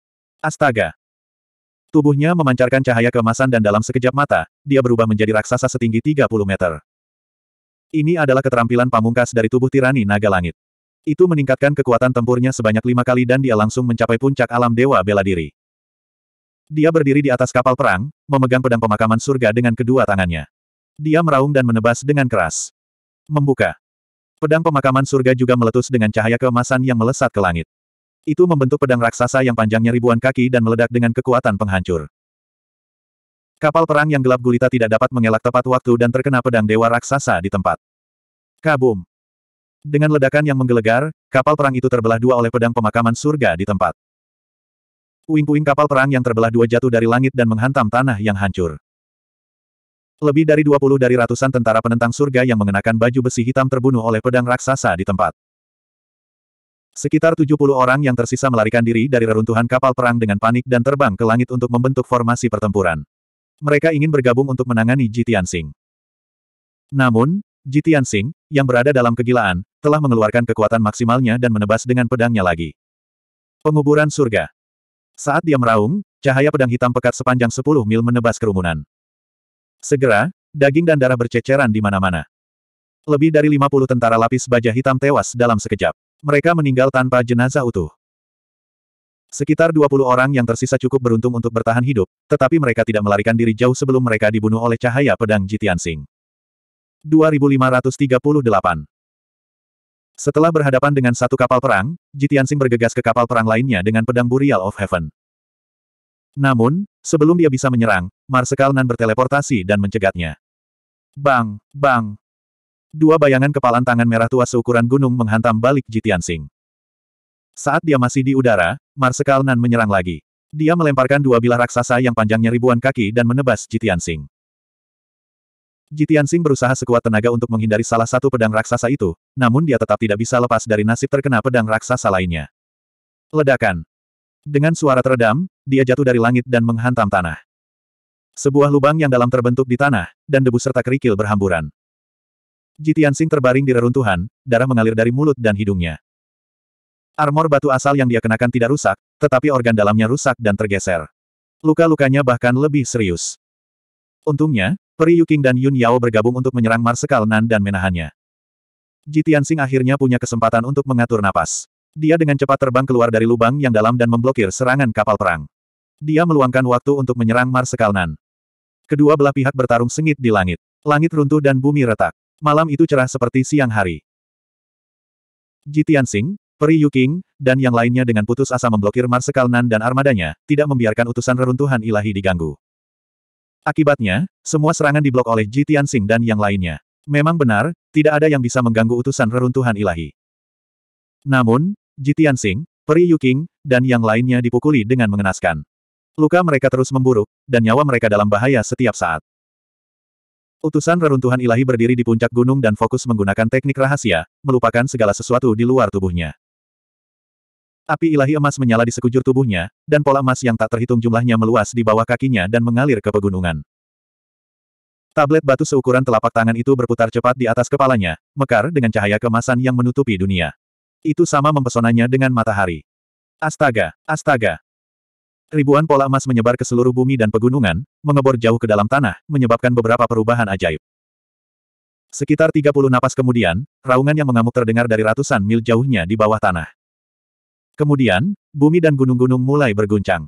Astaga! Tubuhnya memancarkan cahaya kemasan dan dalam sekejap mata, dia berubah menjadi raksasa setinggi 30 meter. Ini adalah keterampilan pamungkas dari tubuh tirani naga langit. Itu meningkatkan kekuatan tempurnya sebanyak lima kali dan dia langsung mencapai puncak alam dewa bela diri. Dia berdiri di atas kapal perang, memegang pedang pemakaman surga dengan kedua tangannya. Dia meraung dan menebas dengan keras. Membuka. Pedang pemakaman surga juga meletus dengan cahaya kemasan yang melesat ke langit. Itu membentuk pedang raksasa yang panjangnya ribuan kaki dan meledak dengan kekuatan penghancur. Kapal perang yang gelap gulita tidak dapat mengelak tepat waktu dan terkena pedang dewa raksasa di tempat. Kabum! Dengan ledakan yang menggelegar, kapal perang itu terbelah dua oleh pedang pemakaman surga di tempat. Puing-puing kapal perang yang terbelah dua jatuh dari langit dan menghantam tanah yang hancur. Lebih dari 20 dari ratusan tentara penentang surga yang mengenakan baju besi hitam terbunuh oleh pedang raksasa di tempat. Sekitar 70 orang yang tersisa melarikan diri dari reruntuhan kapal perang dengan panik dan terbang ke langit untuk membentuk formasi pertempuran. Mereka ingin bergabung untuk menangani Jitian Sing. Namun, Jitian Sing, yang berada dalam kegilaan, telah mengeluarkan kekuatan maksimalnya dan menebas dengan pedangnya lagi. Penguburan surga. Saat dia meraung, cahaya pedang hitam pekat sepanjang 10 mil menebas kerumunan. Segera, daging dan darah berceceran di mana-mana. Lebih dari 50 tentara lapis baja hitam tewas dalam sekejap. Mereka meninggal tanpa jenazah utuh. Sekitar 20 orang yang tersisa cukup beruntung untuk bertahan hidup, tetapi mereka tidak melarikan diri jauh sebelum mereka dibunuh oleh cahaya pedang Jitian Sing. 2538 Setelah berhadapan dengan satu kapal perang, Jitian Sing bergegas ke kapal perang lainnya dengan pedang Burial of Heaven. Namun, sebelum dia bisa menyerang, Marsekal Nan berteleportasi dan mencegatnya. Bang, bang, Dua bayangan kepalan tangan merah tua seukuran gunung menghantam balik Jitiansing. Saat dia masih di udara, Marsekal Nan menyerang lagi. Dia melemparkan dua bilah raksasa yang panjangnya ribuan kaki dan menebas Jitiansing. Jitiansing berusaha sekuat tenaga untuk menghindari salah satu pedang raksasa itu, namun dia tetap tidak bisa lepas dari nasib terkena pedang raksasa lainnya. Ledakan. Dengan suara teredam, dia jatuh dari langit dan menghantam tanah. Sebuah lubang yang dalam terbentuk di tanah, dan debu serta kerikil berhamburan. Jitiansing terbaring di reruntuhan, darah mengalir dari mulut dan hidungnya. Armor batu asal yang dia kenakan tidak rusak, tetapi organ dalamnya rusak dan tergeser. Luka-lukanya bahkan lebih serius. Untungnya, Peri Yuking dan Yun Yao bergabung untuk menyerang Marsekal Nan dan menahannya. Jitiansing akhirnya punya kesempatan untuk mengatur napas. Dia dengan cepat terbang keluar dari lubang yang dalam dan memblokir serangan kapal perang. Dia meluangkan waktu untuk menyerang Nan. Kedua belah pihak bertarung sengit di langit. Langit runtuh dan bumi retak. Malam itu cerah seperti siang hari. Ji Tianxing, Peri Yuking, dan yang lainnya dengan putus asa memblokir Marsekal Nan dan armadanya, tidak membiarkan utusan reruntuhan ilahi diganggu. Akibatnya, semua serangan diblok oleh Ji Tianxing dan yang lainnya. Memang benar, tidak ada yang bisa mengganggu utusan reruntuhan ilahi. Namun, Ji Tianxing, Peri Yuking, dan yang lainnya dipukuli dengan mengenaskan. Luka mereka terus memburuk, dan nyawa mereka dalam bahaya setiap saat. Utusan reruntuhan ilahi berdiri di puncak gunung dan fokus menggunakan teknik rahasia, melupakan segala sesuatu di luar tubuhnya. Api ilahi emas menyala di sekujur tubuhnya, dan pola emas yang tak terhitung jumlahnya meluas di bawah kakinya dan mengalir ke pegunungan. Tablet batu seukuran telapak tangan itu berputar cepat di atas kepalanya, mekar dengan cahaya kemasan yang menutupi dunia. Itu sama mempesonanya dengan matahari. Astaga, astaga, Ribuan pola emas menyebar ke seluruh bumi dan pegunungan, mengebor jauh ke dalam tanah, menyebabkan beberapa perubahan ajaib. Sekitar 30 napas kemudian, raungan yang mengamuk terdengar dari ratusan mil jauhnya di bawah tanah. Kemudian, bumi dan gunung-gunung mulai berguncang.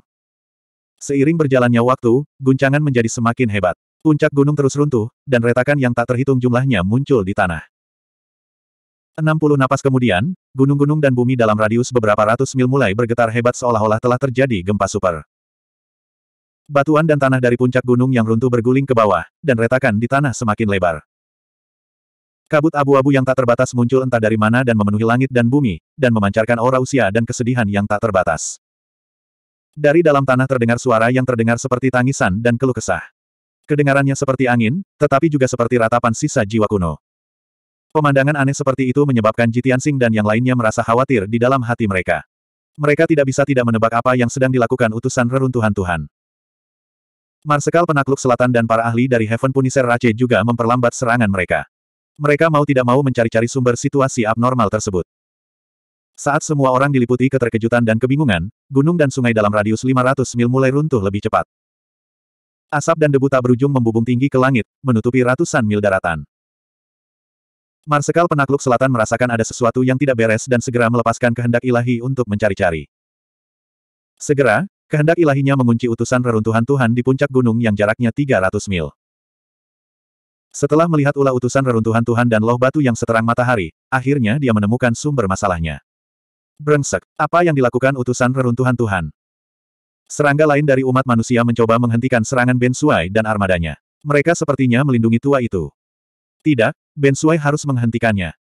Seiring berjalannya waktu, guncangan menjadi semakin hebat. Puncak gunung terus runtuh, dan retakan yang tak terhitung jumlahnya muncul di tanah. 60 napas kemudian, gunung-gunung dan bumi dalam radius beberapa ratus mil mulai bergetar hebat seolah-olah telah terjadi gempa super. Batuan dan tanah dari puncak gunung yang runtuh berguling ke bawah, dan retakan di tanah semakin lebar. Kabut abu-abu yang tak terbatas muncul entah dari mana dan memenuhi langit dan bumi, dan memancarkan aura usia dan kesedihan yang tak terbatas. Dari dalam tanah terdengar suara yang terdengar seperti tangisan dan keluh kesah. Kedengarannya seperti angin, tetapi juga seperti ratapan sisa jiwa kuno. Pemandangan aneh seperti itu menyebabkan Jitian Sing dan yang lainnya merasa khawatir di dalam hati mereka. Mereka tidak bisa tidak menebak apa yang sedang dilakukan utusan reruntuhan Tuhan. Marsekal penakluk selatan dan para ahli dari Heaven Punisher Rache juga memperlambat serangan mereka. Mereka mau tidak mau mencari-cari sumber situasi abnormal tersebut. Saat semua orang diliputi keterkejutan dan kebingungan, gunung dan sungai dalam radius 500 mil mulai runtuh lebih cepat. Asap dan debu tak berujung membubung tinggi ke langit, menutupi ratusan mil daratan. Marsekal penakluk selatan merasakan ada sesuatu yang tidak beres dan segera melepaskan kehendak ilahi untuk mencari-cari. Segera, kehendak ilahinya mengunci utusan reruntuhan Tuhan di puncak gunung yang jaraknya 300 mil. Setelah melihat ulah utusan reruntuhan Tuhan dan loh batu yang seterang matahari, akhirnya dia menemukan sumber masalahnya. Brengsek, apa yang dilakukan utusan reruntuhan Tuhan? Serangga lain dari umat manusia mencoba menghentikan serangan Ben Suai dan armadanya. Mereka sepertinya melindungi tua itu. Tidak, Ben Sui harus menghentikannya.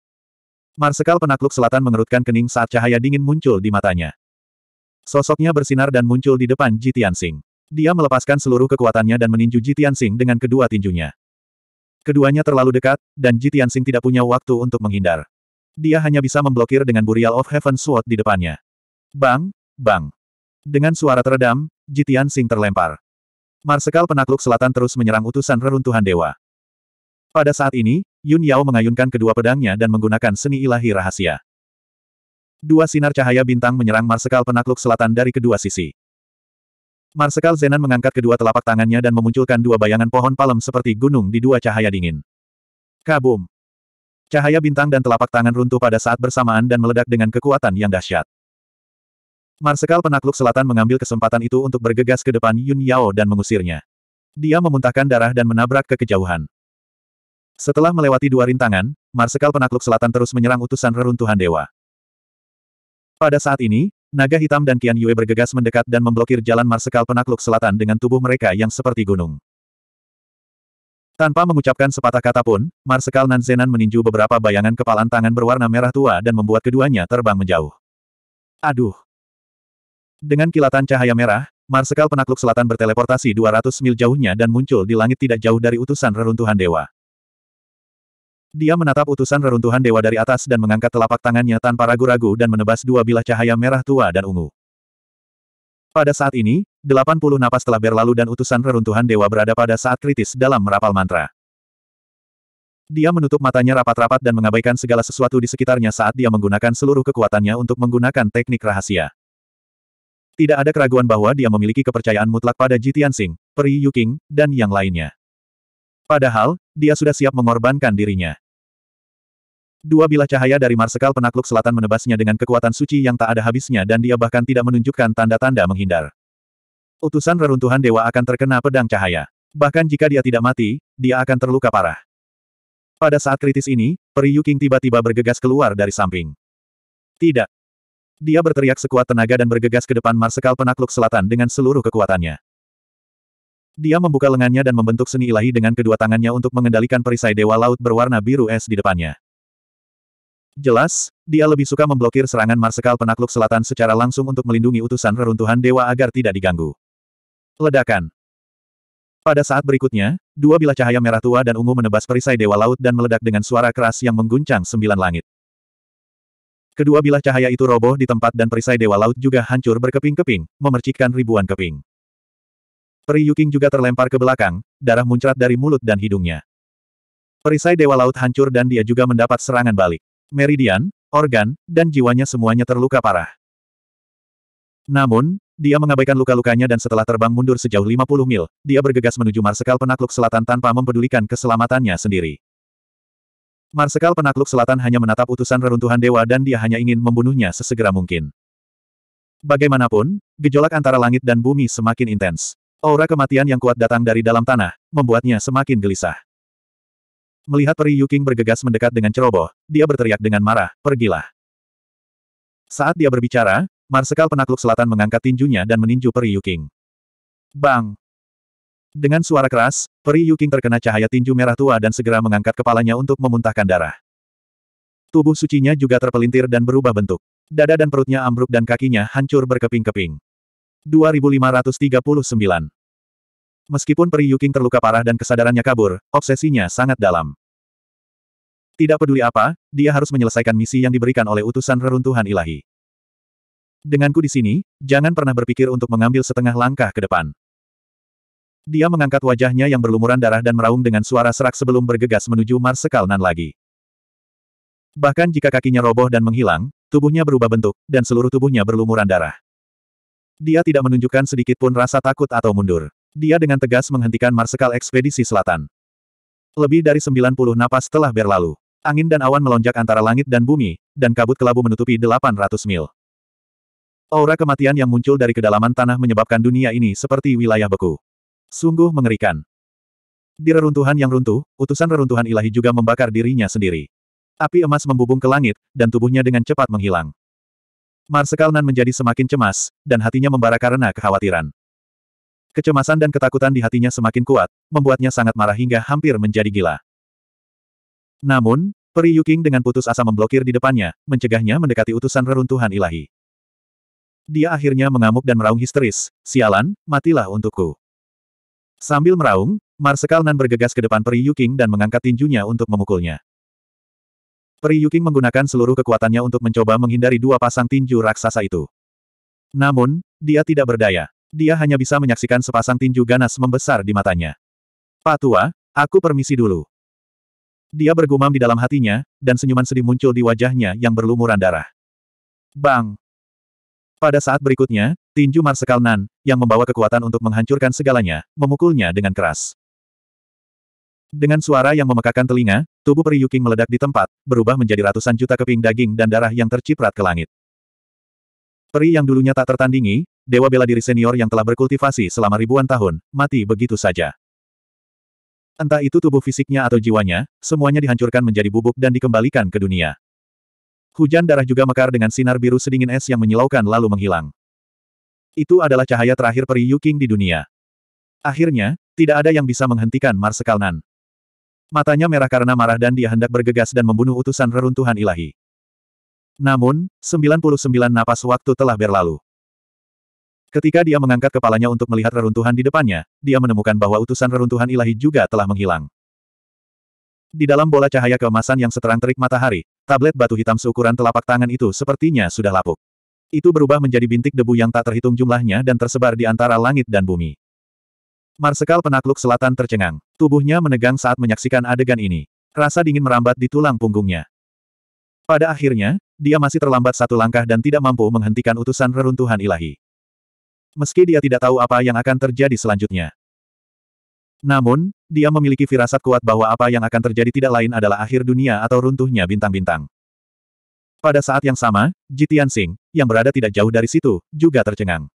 Marsekal penakluk selatan mengerutkan kening saat cahaya dingin muncul di matanya. Sosoknya bersinar dan muncul di depan Jitian Sing. Dia melepaskan seluruh kekuatannya dan meninju Jitian Sing dengan kedua tinjunya. Keduanya terlalu dekat, dan Jitian Sing tidak punya waktu untuk menghindar. Dia hanya bisa memblokir dengan Burial of Heaven Sword di depannya. Bang, bang. Dengan suara teredam, Jitian Sing terlempar. Marsekal penakluk selatan terus menyerang utusan reruntuhan dewa. Pada saat ini, Yun Yao mengayunkan kedua pedangnya dan menggunakan seni ilahi rahasia. Dua sinar cahaya bintang menyerang Marsekal penakluk selatan dari kedua sisi. Marsekal Zenan mengangkat kedua telapak tangannya dan memunculkan dua bayangan pohon palem seperti gunung di dua cahaya dingin. Kabum! Cahaya bintang dan telapak tangan runtuh pada saat bersamaan dan meledak dengan kekuatan yang dahsyat. Marsekal penakluk selatan mengambil kesempatan itu untuk bergegas ke depan Yun Yao dan mengusirnya. Dia memuntahkan darah dan menabrak ke kejauhan. Setelah melewati dua rintangan, Marsekal Penakluk Selatan terus menyerang utusan reruntuhan dewa. Pada saat ini, naga hitam dan Kian Yue bergegas mendekat dan memblokir jalan Marsekal Penakluk Selatan dengan tubuh mereka yang seperti gunung. Tanpa mengucapkan sepatah kata pun, Marsekal Nanzenan meninju beberapa bayangan kepalan tangan berwarna merah tua dan membuat keduanya terbang menjauh. Aduh! Dengan kilatan cahaya merah, Marsekal Penakluk Selatan berteleportasi 200 mil jauhnya dan muncul di langit tidak jauh dari utusan reruntuhan dewa. Dia menatap utusan reruntuhan dewa dari atas dan mengangkat telapak tangannya tanpa ragu-ragu dan menebas dua bilah cahaya merah tua dan ungu. Pada saat ini, delapan puluh napas telah berlalu dan utusan reruntuhan dewa berada pada saat kritis dalam merapal mantra. Dia menutup matanya rapat-rapat dan mengabaikan segala sesuatu di sekitarnya saat dia menggunakan seluruh kekuatannya untuk menggunakan teknik rahasia. Tidak ada keraguan bahwa dia memiliki kepercayaan mutlak pada Jitian Sing, Peri Yuking, dan yang lainnya. Padahal, dia sudah siap mengorbankan dirinya. Dua bilah cahaya dari Marsekal Penakluk Selatan menebasnya dengan kekuatan suci yang tak ada habisnya dan dia bahkan tidak menunjukkan tanda-tanda menghindar. Utusan reruntuhan dewa akan terkena pedang cahaya. Bahkan jika dia tidak mati, dia akan terluka parah. Pada saat kritis ini, Peri Yuking tiba-tiba bergegas keluar dari samping. Tidak. Dia berteriak sekuat tenaga dan bergegas ke depan Marsekal Penakluk Selatan dengan seluruh kekuatannya. Dia membuka lengannya dan membentuk seni ilahi dengan kedua tangannya untuk mengendalikan perisai dewa laut berwarna biru es di depannya. Jelas, dia lebih suka memblokir serangan Marsekal Penakluk Selatan secara langsung untuk melindungi utusan reruntuhan dewa agar tidak diganggu. Ledakan. Pada saat berikutnya, dua bilah cahaya merah tua dan ungu menebas perisai dewa laut dan meledak dengan suara keras yang mengguncang sembilan langit. Kedua bilah cahaya itu roboh di tempat dan perisai dewa laut juga hancur berkeping-keping, memercikkan ribuan keping. Peri Yuking juga terlempar ke belakang, darah muncrat dari mulut dan hidungnya. Perisai Dewa Laut hancur dan dia juga mendapat serangan balik. Meridian, organ, dan jiwanya semuanya terluka parah. Namun, dia mengabaikan luka-lukanya dan setelah terbang mundur sejauh 50 mil, dia bergegas menuju Marsekal Penakluk Selatan tanpa mempedulikan keselamatannya sendiri. Marsekal Penakluk Selatan hanya menatap utusan reruntuhan dewa dan dia hanya ingin membunuhnya sesegera mungkin. Bagaimanapun, gejolak antara langit dan bumi semakin intens. Aura kematian yang kuat datang dari dalam tanah, membuatnya semakin gelisah. Melihat peri Yuking bergegas mendekat dengan ceroboh, dia berteriak dengan marah, pergilah. Saat dia berbicara, Marsekal penakluk selatan mengangkat tinjunya dan meninju peri Yuking. Bang! Dengan suara keras, peri Yuking terkena cahaya tinju merah tua dan segera mengangkat kepalanya untuk memuntahkan darah. Tubuh sucinya juga terpelintir dan berubah bentuk. Dada dan perutnya ambruk dan kakinya hancur berkeping-keping. 2539. Meskipun Peri Yuking terluka parah dan kesadarannya kabur, obsesinya sangat dalam. Tidak peduli apa, dia harus menyelesaikan misi yang diberikan oleh utusan reruntuhan ilahi. Denganku di sini, jangan pernah berpikir untuk mengambil setengah langkah ke depan. Dia mengangkat wajahnya yang berlumuran darah dan meraung dengan suara serak sebelum bergegas menuju Marsekal Nan lagi. Bahkan jika kakinya roboh dan menghilang, tubuhnya berubah bentuk, dan seluruh tubuhnya berlumuran darah. Dia tidak menunjukkan sedikit pun rasa takut atau mundur. Dia dengan tegas menghentikan marsekal ekspedisi selatan. Lebih dari 90 napas telah berlalu. Angin dan awan melonjak antara langit dan bumi, dan kabut kelabu menutupi 800 mil. Aura kematian yang muncul dari kedalaman tanah menyebabkan dunia ini seperti wilayah beku. Sungguh mengerikan. Di reruntuhan yang runtuh, utusan reruntuhan ilahi juga membakar dirinya sendiri. Api emas membubung ke langit, dan tubuhnya dengan cepat menghilang. Marsekal Nan menjadi semakin cemas, dan hatinya membara karena kekhawatiran. Kecemasan dan ketakutan di hatinya semakin kuat, membuatnya sangat marah hingga hampir menjadi gila. Namun, Peri Yuking dengan putus asa memblokir di depannya, mencegahnya mendekati utusan reruntuhan ilahi. Dia akhirnya mengamuk dan meraung histeris, sialan, matilah untukku. Sambil meraung, Marsekal Nan bergegas ke depan Peri Yuking dan mengangkat tinjunya untuk memukulnya. Peri Yuking menggunakan seluruh kekuatannya untuk mencoba menghindari dua pasang tinju raksasa itu. Namun, dia tidak berdaya. Dia hanya bisa menyaksikan sepasang tinju ganas membesar di matanya. Pak Tua, aku permisi dulu. Dia bergumam di dalam hatinya, dan senyuman sedih muncul di wajahnya yang berlumuran darah. Bang! Pada saat berikutnya, tinju Marsekal Nan, yang membawa kekuatan untuk menghancurkan segalanya, memukulnya dengan keras. Dengan suara yang memekakan telinga, Tubuh peri Yuking meledak di tempat, berubah menjadi ratusan juta keping daging dan darah yang terciprat ke langit. Peri yang dulunya tak tertandingi, dewa bela diri senior yang telah berkultivasi selama ribuan tahun, mati begitu saja. Entah itu tubuh fisiknya atau jiwanya, semuanya dihancurkan menjadi bubuk dan dikembalikan ke dunia. Hujan darah juga mekar dengan sinar biru sedingin es yang menyilaukan lalu menghilang. Itu adalah cahaya terakhir peri Yuking di dunia. Akhirnya, tidak ada yang bisa menghentikan Nan. Matanya merah karena marah dan dia hendak bergegas dan membunuh utusan reruntuhan ilahi. Namun, 99 napas waktu telah berlalu. Ketika dia mengangkat kepalanya untuk melihat reruntuhan di depannya, dia menemukan bahwa utusan reruntuhan ilahi juga telah menghilang. Di dalam bola cahaya keemasan yang seterang terik matahari, tablet batu hitam seukuran telapak tangan itu sepertinya sudah lapuk. Itu berubah menjadi bintik debu yang tak terhitung jumlahnya dan tersebar di antara langit dan bumi. Marsekal penakluk selatan tercengang. Tubuhnya menegang saat menyaksikan adegan ini. Rasa dingin merambat di tulang punggungnya. Pada akhirnya, dia masih terlambat satu langkah dan tidak mampu menghentikan utusan reruntuhan ilahi. Meski dia tidak tahu apa yang akan terjadi selanjutnya. Namun, dia memiliki firasat kuat bahwa apa yang akan terjadi tidak lain adalah akhir dunia atau runtuhnya bintang-bintang. Pada saat yang sama, Jitian Singh, yang berada tidak jauh dari situ, juga tercengang.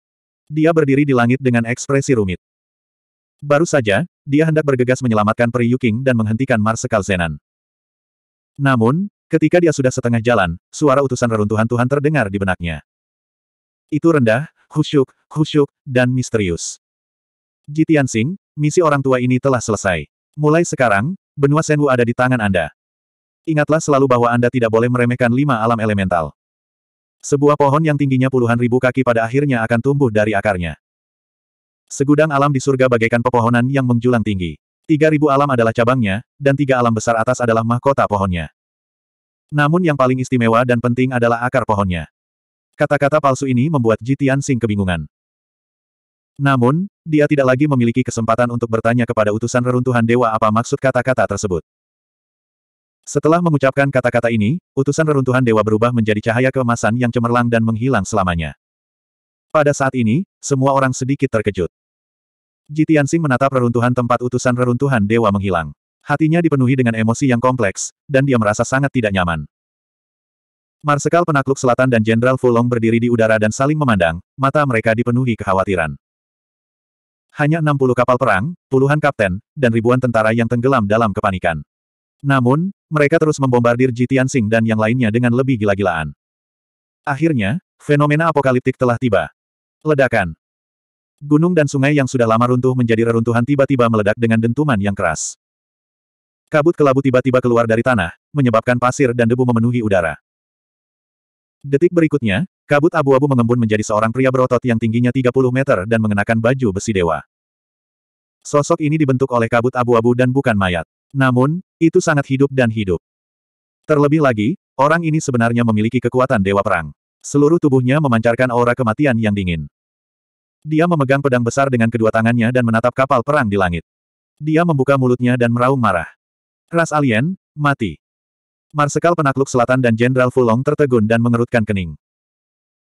Dia berdiri di langit dengan ekspresi rumit. Baru saja, dia hendak bergegas menyelamatkan Peri Yuking dan menghentikan Marsekal Zenan. Namun, ketika dia sudah setengah jalan, suara utusan reruntuhan Tuhan terdengar di benaknya. Itu rendah, khusyuk, khusyuk, dan misterius. Jitian Singh, misi orang tua ini telah selesai. Mulai sekarang, benua Senwu ada di tangan Anda. Ingatlah selalu bahwa Anda tidak boleh meremehkan lima alam elemental. Sebuah pohon yang tingginya puluhan ribu kaki pada akhirnya akan tumbuh dari akarnya. Segudang alam di surga bagaikan pepohonan yang menjulang tinggi. Tiga ribu alam adalah cabangnya, dan tiga alam besar atas adalah mahkota pohonnya. Namun yang paling istimewa dan penting adalah akar pohonnya. Kata-kata palsu ini membuat Jitian Sing kebingungan. Namun, dia tidak lagi memiliki kesempatan untuk bertanya kepada utusan reruntuhan dewa apa maksud kata-kata tersebut. Setelah mengucapkan kata-kata ini, utusan reruntuhan dewa berubah menjadi cahaya keemasan yang cemerlang dan menghilang selamanya. Pada saat ini, semua orang sedikit terkejut. Jitian Singh menatap reruntuhan tempat utusan reruntuhan dewa menghilang. Hatinya dipenuhi dengan emosi yang kompleks, dan dia merasa sangat tidak nyaman. Marsekal Penakluk Selatan dan Jenderal Fulong berdiri di udara dan saling memandang, mata mereka dipenuhi kekhawatiran. Hanya 60 kapal perang, puluhan kapten, dan ribuan tentara yang tenggelam dalam kepanikan. Namun, mereka terus membombardir Jitiansing dan yang lainnya dengan lebih gila-gilaan. Akhirnya, fenomena apokaliptik telah tiba. Ledakan. Gunung dan sungai yang sudah lama runtuh menjadi reruntuhan tiba-tiba meledak dengan dentuman yang keras. Kabut kelabu tiba-tiba keluar dari tanah, menyebabkan pasir dan debu memenuhi udara. Detik berikutnya, kabut abu-abu mengembun menjadi seorang pria berotot yang tingginya 30 meter dan mengenakan baju besi dewa. Sosok ini dibentuk oleh kabut abu-abu dan bukan mayat. Namun, itu sangat hidup dan hidup. Terlebih lagi, orang ini sebenarnya memiliki kekuatan dewa perang. Seluruh tubuhnya memancarkan aura kematian yang dingin. Dia memegang pedang besar dengan kedua tangannya dan menatap kapal perang di langit. Dia membuka mulutnya dan meraung marah. Ras alien, mati. Marsekal penakluk selatan dan Jenderal Fulong tertegun dan mengerutkan kening.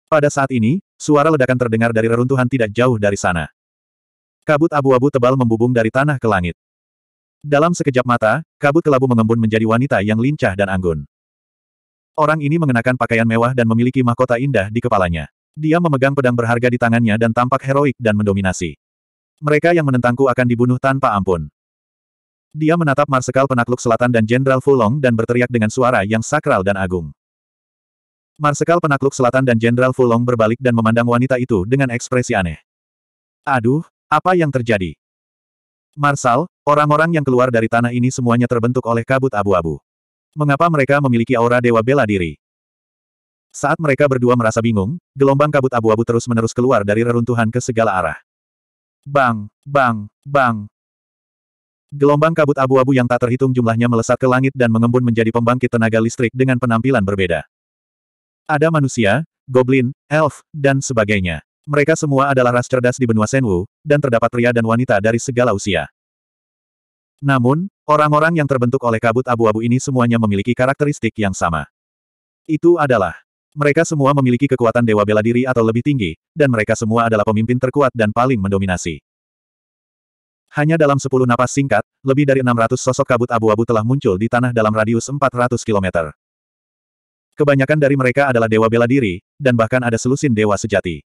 Pada saat ini, suara ledakan terdengar dari reruntuhan tidak jauh dari sana. Kabut abu-abu tebal membubung dari tanah ke langit. Dalam sekejap mata, kabut kelabu mengembun menjadi wanita yang lincah dan anggun. Orang ini mengenakan pakaian mewah dan memiliki mahkota indah di kepalanya. Dia memegang pedang berharga di tangannya dan tampak heroik dan mendominasi. Mereka yang menentangku akan dibunuh tanpa ampun. Dia menatap Marsekal Penakluk Selatan dan Jenderal Fulong dan berteriak dengan suara yang sakral dan agung. Marsekal Penakluk Selatan dan Jenderal Fulong berbalik dan memandang wanita itu dengan ekspresi aneh. Aduh, apa yang terjadi? Marsal, orang-orang yang keluar dari tanah ini semuanya terbentuk oleh kabut abu-abu. Mengapa mereka memiliki aura dewa bela diri? Saat mereka berdua merasa bingung, gelombang kabut abu-abu terus-menerus keluar dari reruntuhan ke segala arah. Bang, bang, bang. Gelombang kabut abu-abu yang tak terhitung jumlahnya melesat ke langit dan mengembun menjadi pembangkit tenaga listrik dengan penampilan berbeda. Ada manusia, goblin, elf, dan sebagainya. Mereka semua adalah ras cerdas di benua Senwu, dan terdapat pria dan wanita dari segala usia. Namun, orang-orang yang terbentuk oleh kabut abu-abu ini semuanya memiliki karakteristik yang sama. Itu adalah mereka semua memiliki kekuatan dewa bela diri atau lebih tinggi, dan mereka semua adalah pemimpin terkuat dan paling mendominasi. Hanya dalam sepuluh napas singkat, lebih dari 600 sosok kabut abu-abu telah muncul di tanah dalam radius 400 kilometer. Kebanyakan dari mereka adalah dewa bela diri, dan bahkan ada selusin dewa sejati.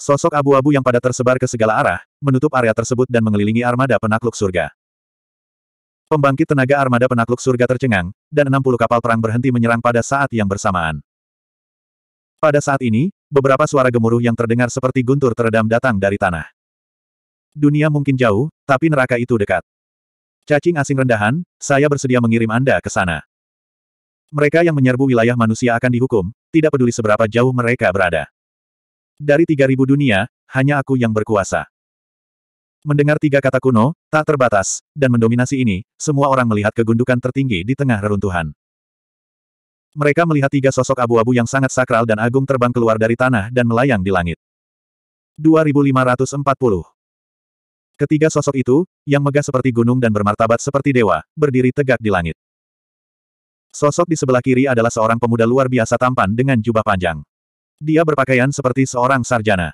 Sosok abu-abu yang pada tersebar ke segala arah, menutup area tersebut dan mengelilingi armada penakluk surga. Pembangkit tenaga armada penakluk surga tercengang, dan 60 kapal perang berhenti menyerang pada saat yang bersamaan. Pada saat ini, beberapa suara gemuruh yang terdengar seperti guntur teredam datang dari tanah. Dunia mungkin jauh, tapi neraka itu dekat. Cacing asing rendahan, saya bersedia mengirim Anda ke sana. Mereka yang menyerbu wilayah manusia akan dihukum, tidak peduli seberapa jauh mereka berada. Dari 3000 dunia, hanya aku yang berkuasa. Mendengar tiga kata kuno, tak terbatas, dan mendominasi ini, semua orang melihat kegundukan tertinggi di tengah reruntuhan. Mereka melihat tiga sosok abu-abu yang sangat sakral dan agung terbang keluar dari tanah dan melayang di langit. 2540 Ketiga sosok itu, yang megah seperti gunung dan bermartabat seperti dewa, berdiri tegak di langit. Sosok di sebelah kiri adalah seorang pemuda luar biasa tampan dengan jubah panjang. Dia berpakaian seperti seorang sarjana.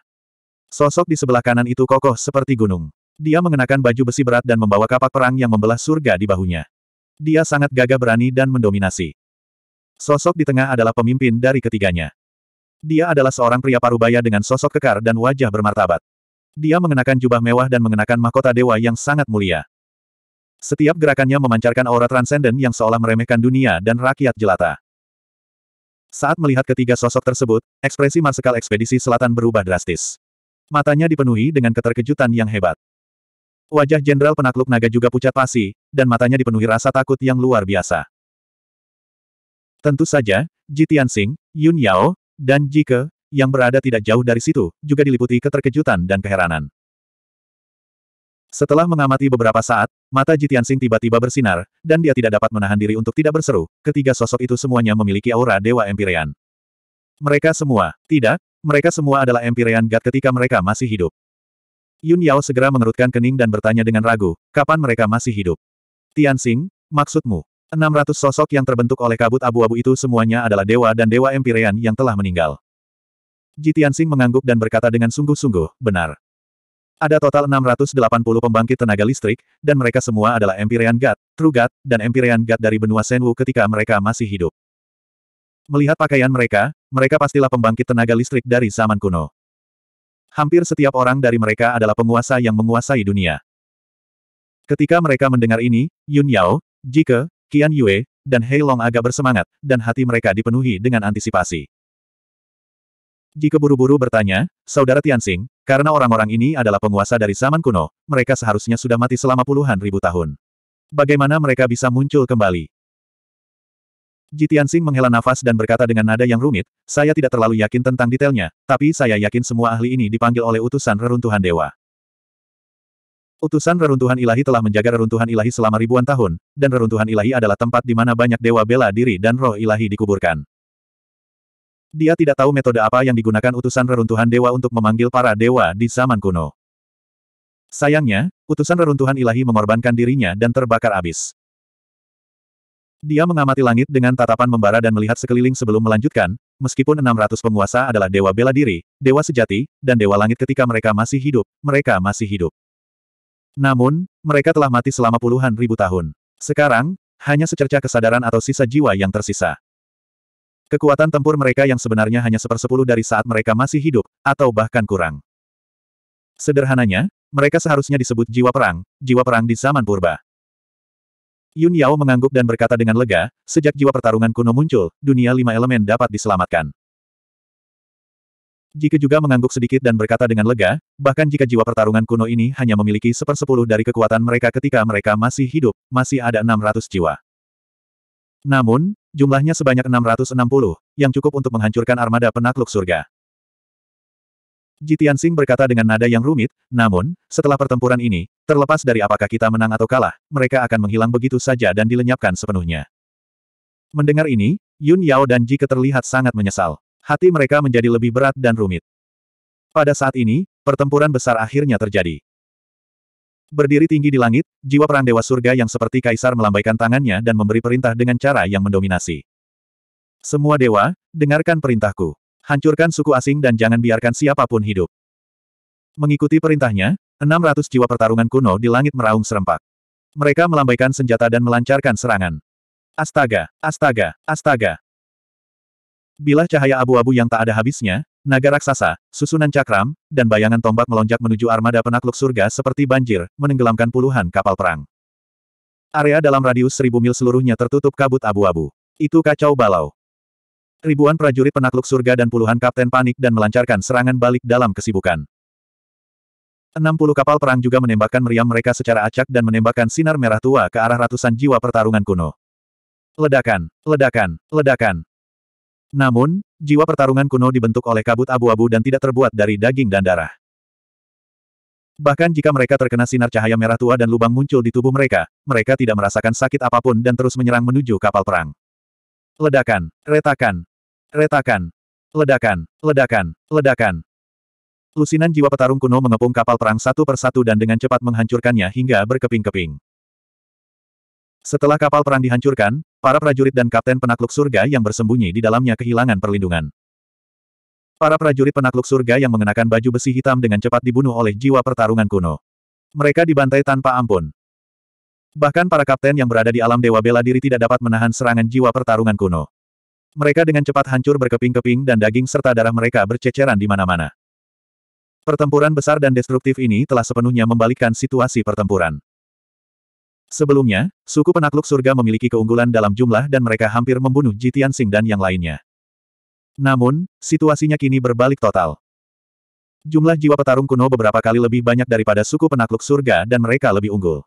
Sosok di sebelah kanan itu kokoh seperti gunung. Dia mengenakan baju besi berat dan membawa kapak perang yang membelah surga di bahunya. Dia sangat gagah berani dan mendominasi. Sosok di tengah adalah pemimpin dari ketiganya. Dia adalah seorang pria parubaya dengan sosok kekar dan wajah bermartabat. Dia mengenakan jubah mewah dan mengenakan mahkota dewa yang sangat mulia. Setiap gerakannya memancarkan aura transenden yang seolah meremehkan dunia dan rakyat jelata. Saat melihat ketiga sosok tersebut, ekspresi maskal Ekspedisi Selatan berubah drastis. Matanya dipenuhi dengan keterkejutan yang hebat. Wajah Jenderal Penakluk Naga juga pucat pasi, dan matanya dipenuhi rasa takut yang luar biasa. Tentu saja, Ji Tianxing, Yun Yao, dan Ji Ke, yang berada tidak jauh dari situ, juga diliputi keterkejutan dan keheranan. Setelah mengamati beberapa saat, mata Ji Tianxing tiba-tiba bersinar, dan dia tidak dapat menahan diri untuk tidak berseru, ketiga sosok itu semuanya memiliki aura Dewa Empyrean. Mereka semua, tidak, mereka semua adalah Empyrean God ketika mereka masih hidup. Yun Yao segera mengerutkan kening dan bertanya dengan ragu, kapan mereka masih hidup? Tian Tianxing, maksudmu? 600 sosok yang terbentuk oleh kabut abu-abu itu semuanya adalah dewa dan dewa empirean yang telah meninggal. Ji Tianxing mengangguk dan berkata dengan sungguh-sungguh, benar. Ada total 680 pembangkit tenaga listrik, dan mereka semua adalah Empyrean God, True God, dan Empyrean God dari benua Senwu ketika mereka masih hidup. Melihat pakaian mereka, mereka pastilah pembangkit tenaga listrik dari zaman kuno. Hampir setiap orang dari mereka adalah penguasa yang menguasai dunia. Ketika mereka mendengar ini, Yun Yao, Jike, Qian Yue, dan Hei Long agak bersemangat, dan hati mereka dipenuhi dengan antisipasi. Jika buru-buru bertanya, Saudara Tianxing, karena orang-orang ini adalah penguasa dari zaman kuno, mereka seharusnya sudah mati selama puluhan ribu tahun. Bagaimana mereka bisa muncul kembali? Jitian Sing menghela nafas dan berkata dengan nada yang rumit, saya tidak terlalu yakin tentang detailnya, tapi saya yakin semua ahli ini dipanggil oleh utusan reruntuhan dewa. Utusan reruntuhan ilahi telah menjaga reruntuhan ilahi selama ribuan tahun, dan reruntuhan ilahi adalah tempat di mana banyak dewa bela diri dan roh ilahi dikuburkan. Dia tidak tahu metode apa yang digunakan utusan reruntuhan dewa untuk memanggil para dewa di zaman kuno. Sayangnya, utusan reruntuhan ilahi mengorbankan dirinya dan terbakar abis. Dia mengamati langit dengan tatapan membara dan melihat sekeliling sebelum melanjutkan, meskipun 600 penguasa adalah dewa bela diri, dewa sejati, dan dewa langit ketika mereka masih hidup, mereka masih hidup. Namun, mereka telah mati selama puluhan ribu tahun. Sekarang, hanya secercah kesadaran atau sisa jiwa yang tersisa. Kekuatan tempur mereka yang sebenarnya hanya sepersepuluh dari saat mereka masih hidup, atau bahkan kurang. Sederhananya, mereka seharusnya disebut jiwa perang, jiwa perang di zaman purba. Yun Yao mengangguk dan berkata dengan lega, sejak jiwa pertarungan kuno muncul, dunia lima elemen dapat diselamatkan. Jika juga mengangguk sedikit dan berkata dengan lega, bahkan jika jiwa pertarungan kuno ini hanya memiliki sepersepuluh dari kekuatan mereka ketika mereka masih hidup, masih ada 600 jiwa. Namun, jumlahnya sebanyak 660, yang cukup untuk menghancurkan armada penakluk surga. Jitian Sing berkata dengan nada yang rumit, namun, setelah pertempuran ini, terlepas dari apakah kita menang atau kalah, mereka akan menghilang begitu saja dan dilenyapkan sepenuhnya. Mendengar ini, Yun Yao dan Ji terlihat sangat menyesal. Hati mereka menjadi lebih berat dan rumit. Pada saat ini, pertempuran besar akhirnya terjadi. Berdiri tinggi di langit, jiwa perang Dewa Surga yang seperti kaisar melambaikan tangannya dan memberi perintah dengan cara yang mendominasi. Semua dewa, dengarkan perintahku. Hancurkan suku asing dan jangan biarkan siapapun hidup. Mengikuti perintahnya, 600 jiwa pertarungan kuno di langit meraung serempak. Mereka melambaikan senjata dan melancarkan serangan. Astaga, astaga, astaga. Bila cahaya abu-abu yang tak ada habisnya, naga raksasa, susunan cakram, dan bayangan tombak melonjak menuju armada penakluk surga seperti banjir, menenggelamkan puluhan kapal perang. Area dalam radius seribu mil seluruhnya tertutup kabut abu-abu. Itu kacau balau. Ribuan prajurit penakluk surga dan puluhan kapten panik dan melancarkan serangan balik dalam kesibukan. 60 kapal perang juga menembakkan meriam mereka secara acak dan menembakkan sinar merah tua ke arah ratusan jiwa pertarungan kuno. Ledakan, ledakan, ledakan. Namun, jiwa pertarungan kuno dibentuk oleh kabut abu-abu dan tidak terbuat dari daging dan darah. Bahkan jika mereka terkena sinar cahaya merah tua dan lubang muncul di tubuh mereka, mereka tidak merasakan sakit apapun dan terus menyerang menuju kapal perang. Ledakan, retakan, Retakan. Ledakan, ledakan, ledakan. Lusinan jiwa petarung kuno mengepung kapal perang satu persatu dan dengan cepat menghancurkannya hingga berkeping-keping. Setelah kapal perang dihancurkan, para prajurit dan kapten penakluk surga yang bersembunyi di dalamnya kehilangan perlindungan. Para prajurit penakluk surga yang mengenakan baju besi hitam dengan cepat dibunuh oleh jiwa pertarungan kuno. Mereka dibantai tanpa ampun. Bahkan para kapten yang berada di alam dewa bela diri tidak dapat menahan serangan jiwa pertarungan kuno. Mereka dengan cepat hancur berkeping-keping dan daging serta darah mereka berceceran di mana-mana. Pertempuran besar dan destruktif ini telah sepenuhnya membalikkan situasi pertempuran. Sebelumnya, suku penakluk surga memiliki keunggulan dalam jumlah dan mereka hampir membunuh Jitian Sing dan yang lainnya. Namun, situasinya kini berbalik total. Jumlah jiwa petarung kuno beberapa kali lebih banyak daripada suku penakluk surga dan mereka lebih unggul.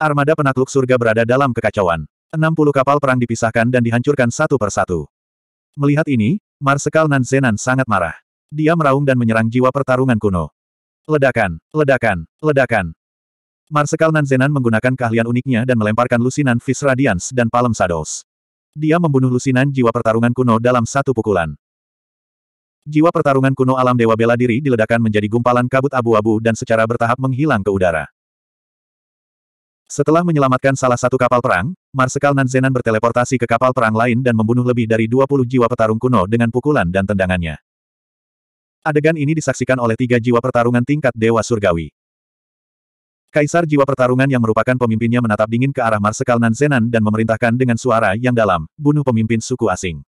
Armada penakluk surga berada dalam kekacauan. 60 kapal perang dipisahkan dan dihancurkan satu per satu. Melihat ini, Marsekal Nanzenan sangat marah. Dia meraung dan menyerang jiwa pertarungan kuno. Ledakan, ledakan, ledakan. Marsekal Nanzenan menggunakan keahlian uniknya dan melemparkan lusinan Fis Radiance dan Palem Sados. Dia membunuh lusinan jiwa pertarungan kuno dalam satu pukulan. Jiwa pertarungan kuno alam dewa bela diri diledakan menjadi gumpalan kabut abu-abu dan secara bertahap menghilang ke udara. Setelah menyelamatkan salah satu kapal perang, Marsekal Nanzenan berteleportasi ke kapal perang lain dan membunuh lebih dari 20 jiwa petarung kuno dengan pukulan dan tendangannya. Adegan ini disaksikan oleh tiga jiwa pertarungan tingkat Dewa Surgawi. Kaisar jiwa pertarungan yang merupakan pemimpinnya menatap dingin ke arah Marsekal Nanzenan dan memerintahkan dengan suara yang dalam, bunuh pemimpin suku asing.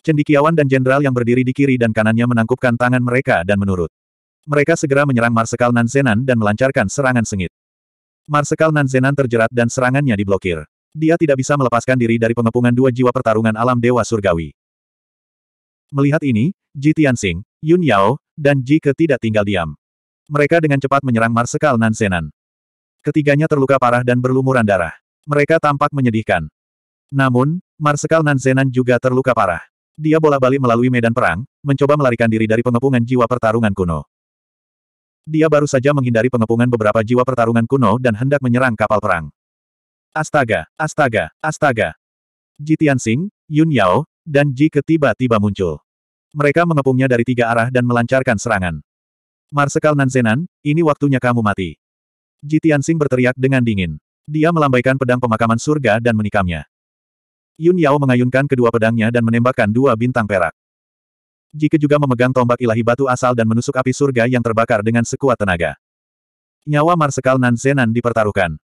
Cendikiawan dan jenderal yang berdiri di kiri dan kanannya menangkupkan tangan mereka dan menurut. Mereka segera menyerang Marsekal Nanzenan dan melancarkan serangan sengit. Marsekal Nanzenan terjerat dan serangannya diblokir. Dia tidak bisa melepaskan diri dari pengepungan dua jiwa pertarungan alam Dewa Surgawi. Melihat ini, Ji Tianxing, Yun Yao, dan Ji Ke tidak tinggal diam. Mereka dengan cepat menyerang Marsekal Nanzenan. Ketiganya terluka parah dan berlumuran darah. Mereka tampak menyedihkan. Namun, Marsekal Nanzenan juga terluka parah. Dia bola-balik melalui medan perang, mencoba melarikan diri dari pengepungan jiwa pertarungan kuno. Dia baru saja menghindari pengepungan beberapa jiwa pertarungan kuno dan hendak menyerang kapal perang. Astaga, astaga, astaga. Ji Tianxing, Yun Yao, dan Ji ketiba-tiba muncul. Mereka mengepungnya dari tiga arah dan melancarkan serangan. Marsekal Nanzenan, ini waktunya kamu mati. Ji Tianxing berteriak dengan dingin. Dia melambaikan pedang pemakaman surga dan menikamnya. Yun Yao mengayunkan kedua pedangnya dan menembakkan dua bintang perak. Jika juga memegang tombak ilahi batu asal dan menusuk api surga yang terbakar dengan sekuat tenaga. Nyawa Marsekal Nan Zenan dipertaruhkan.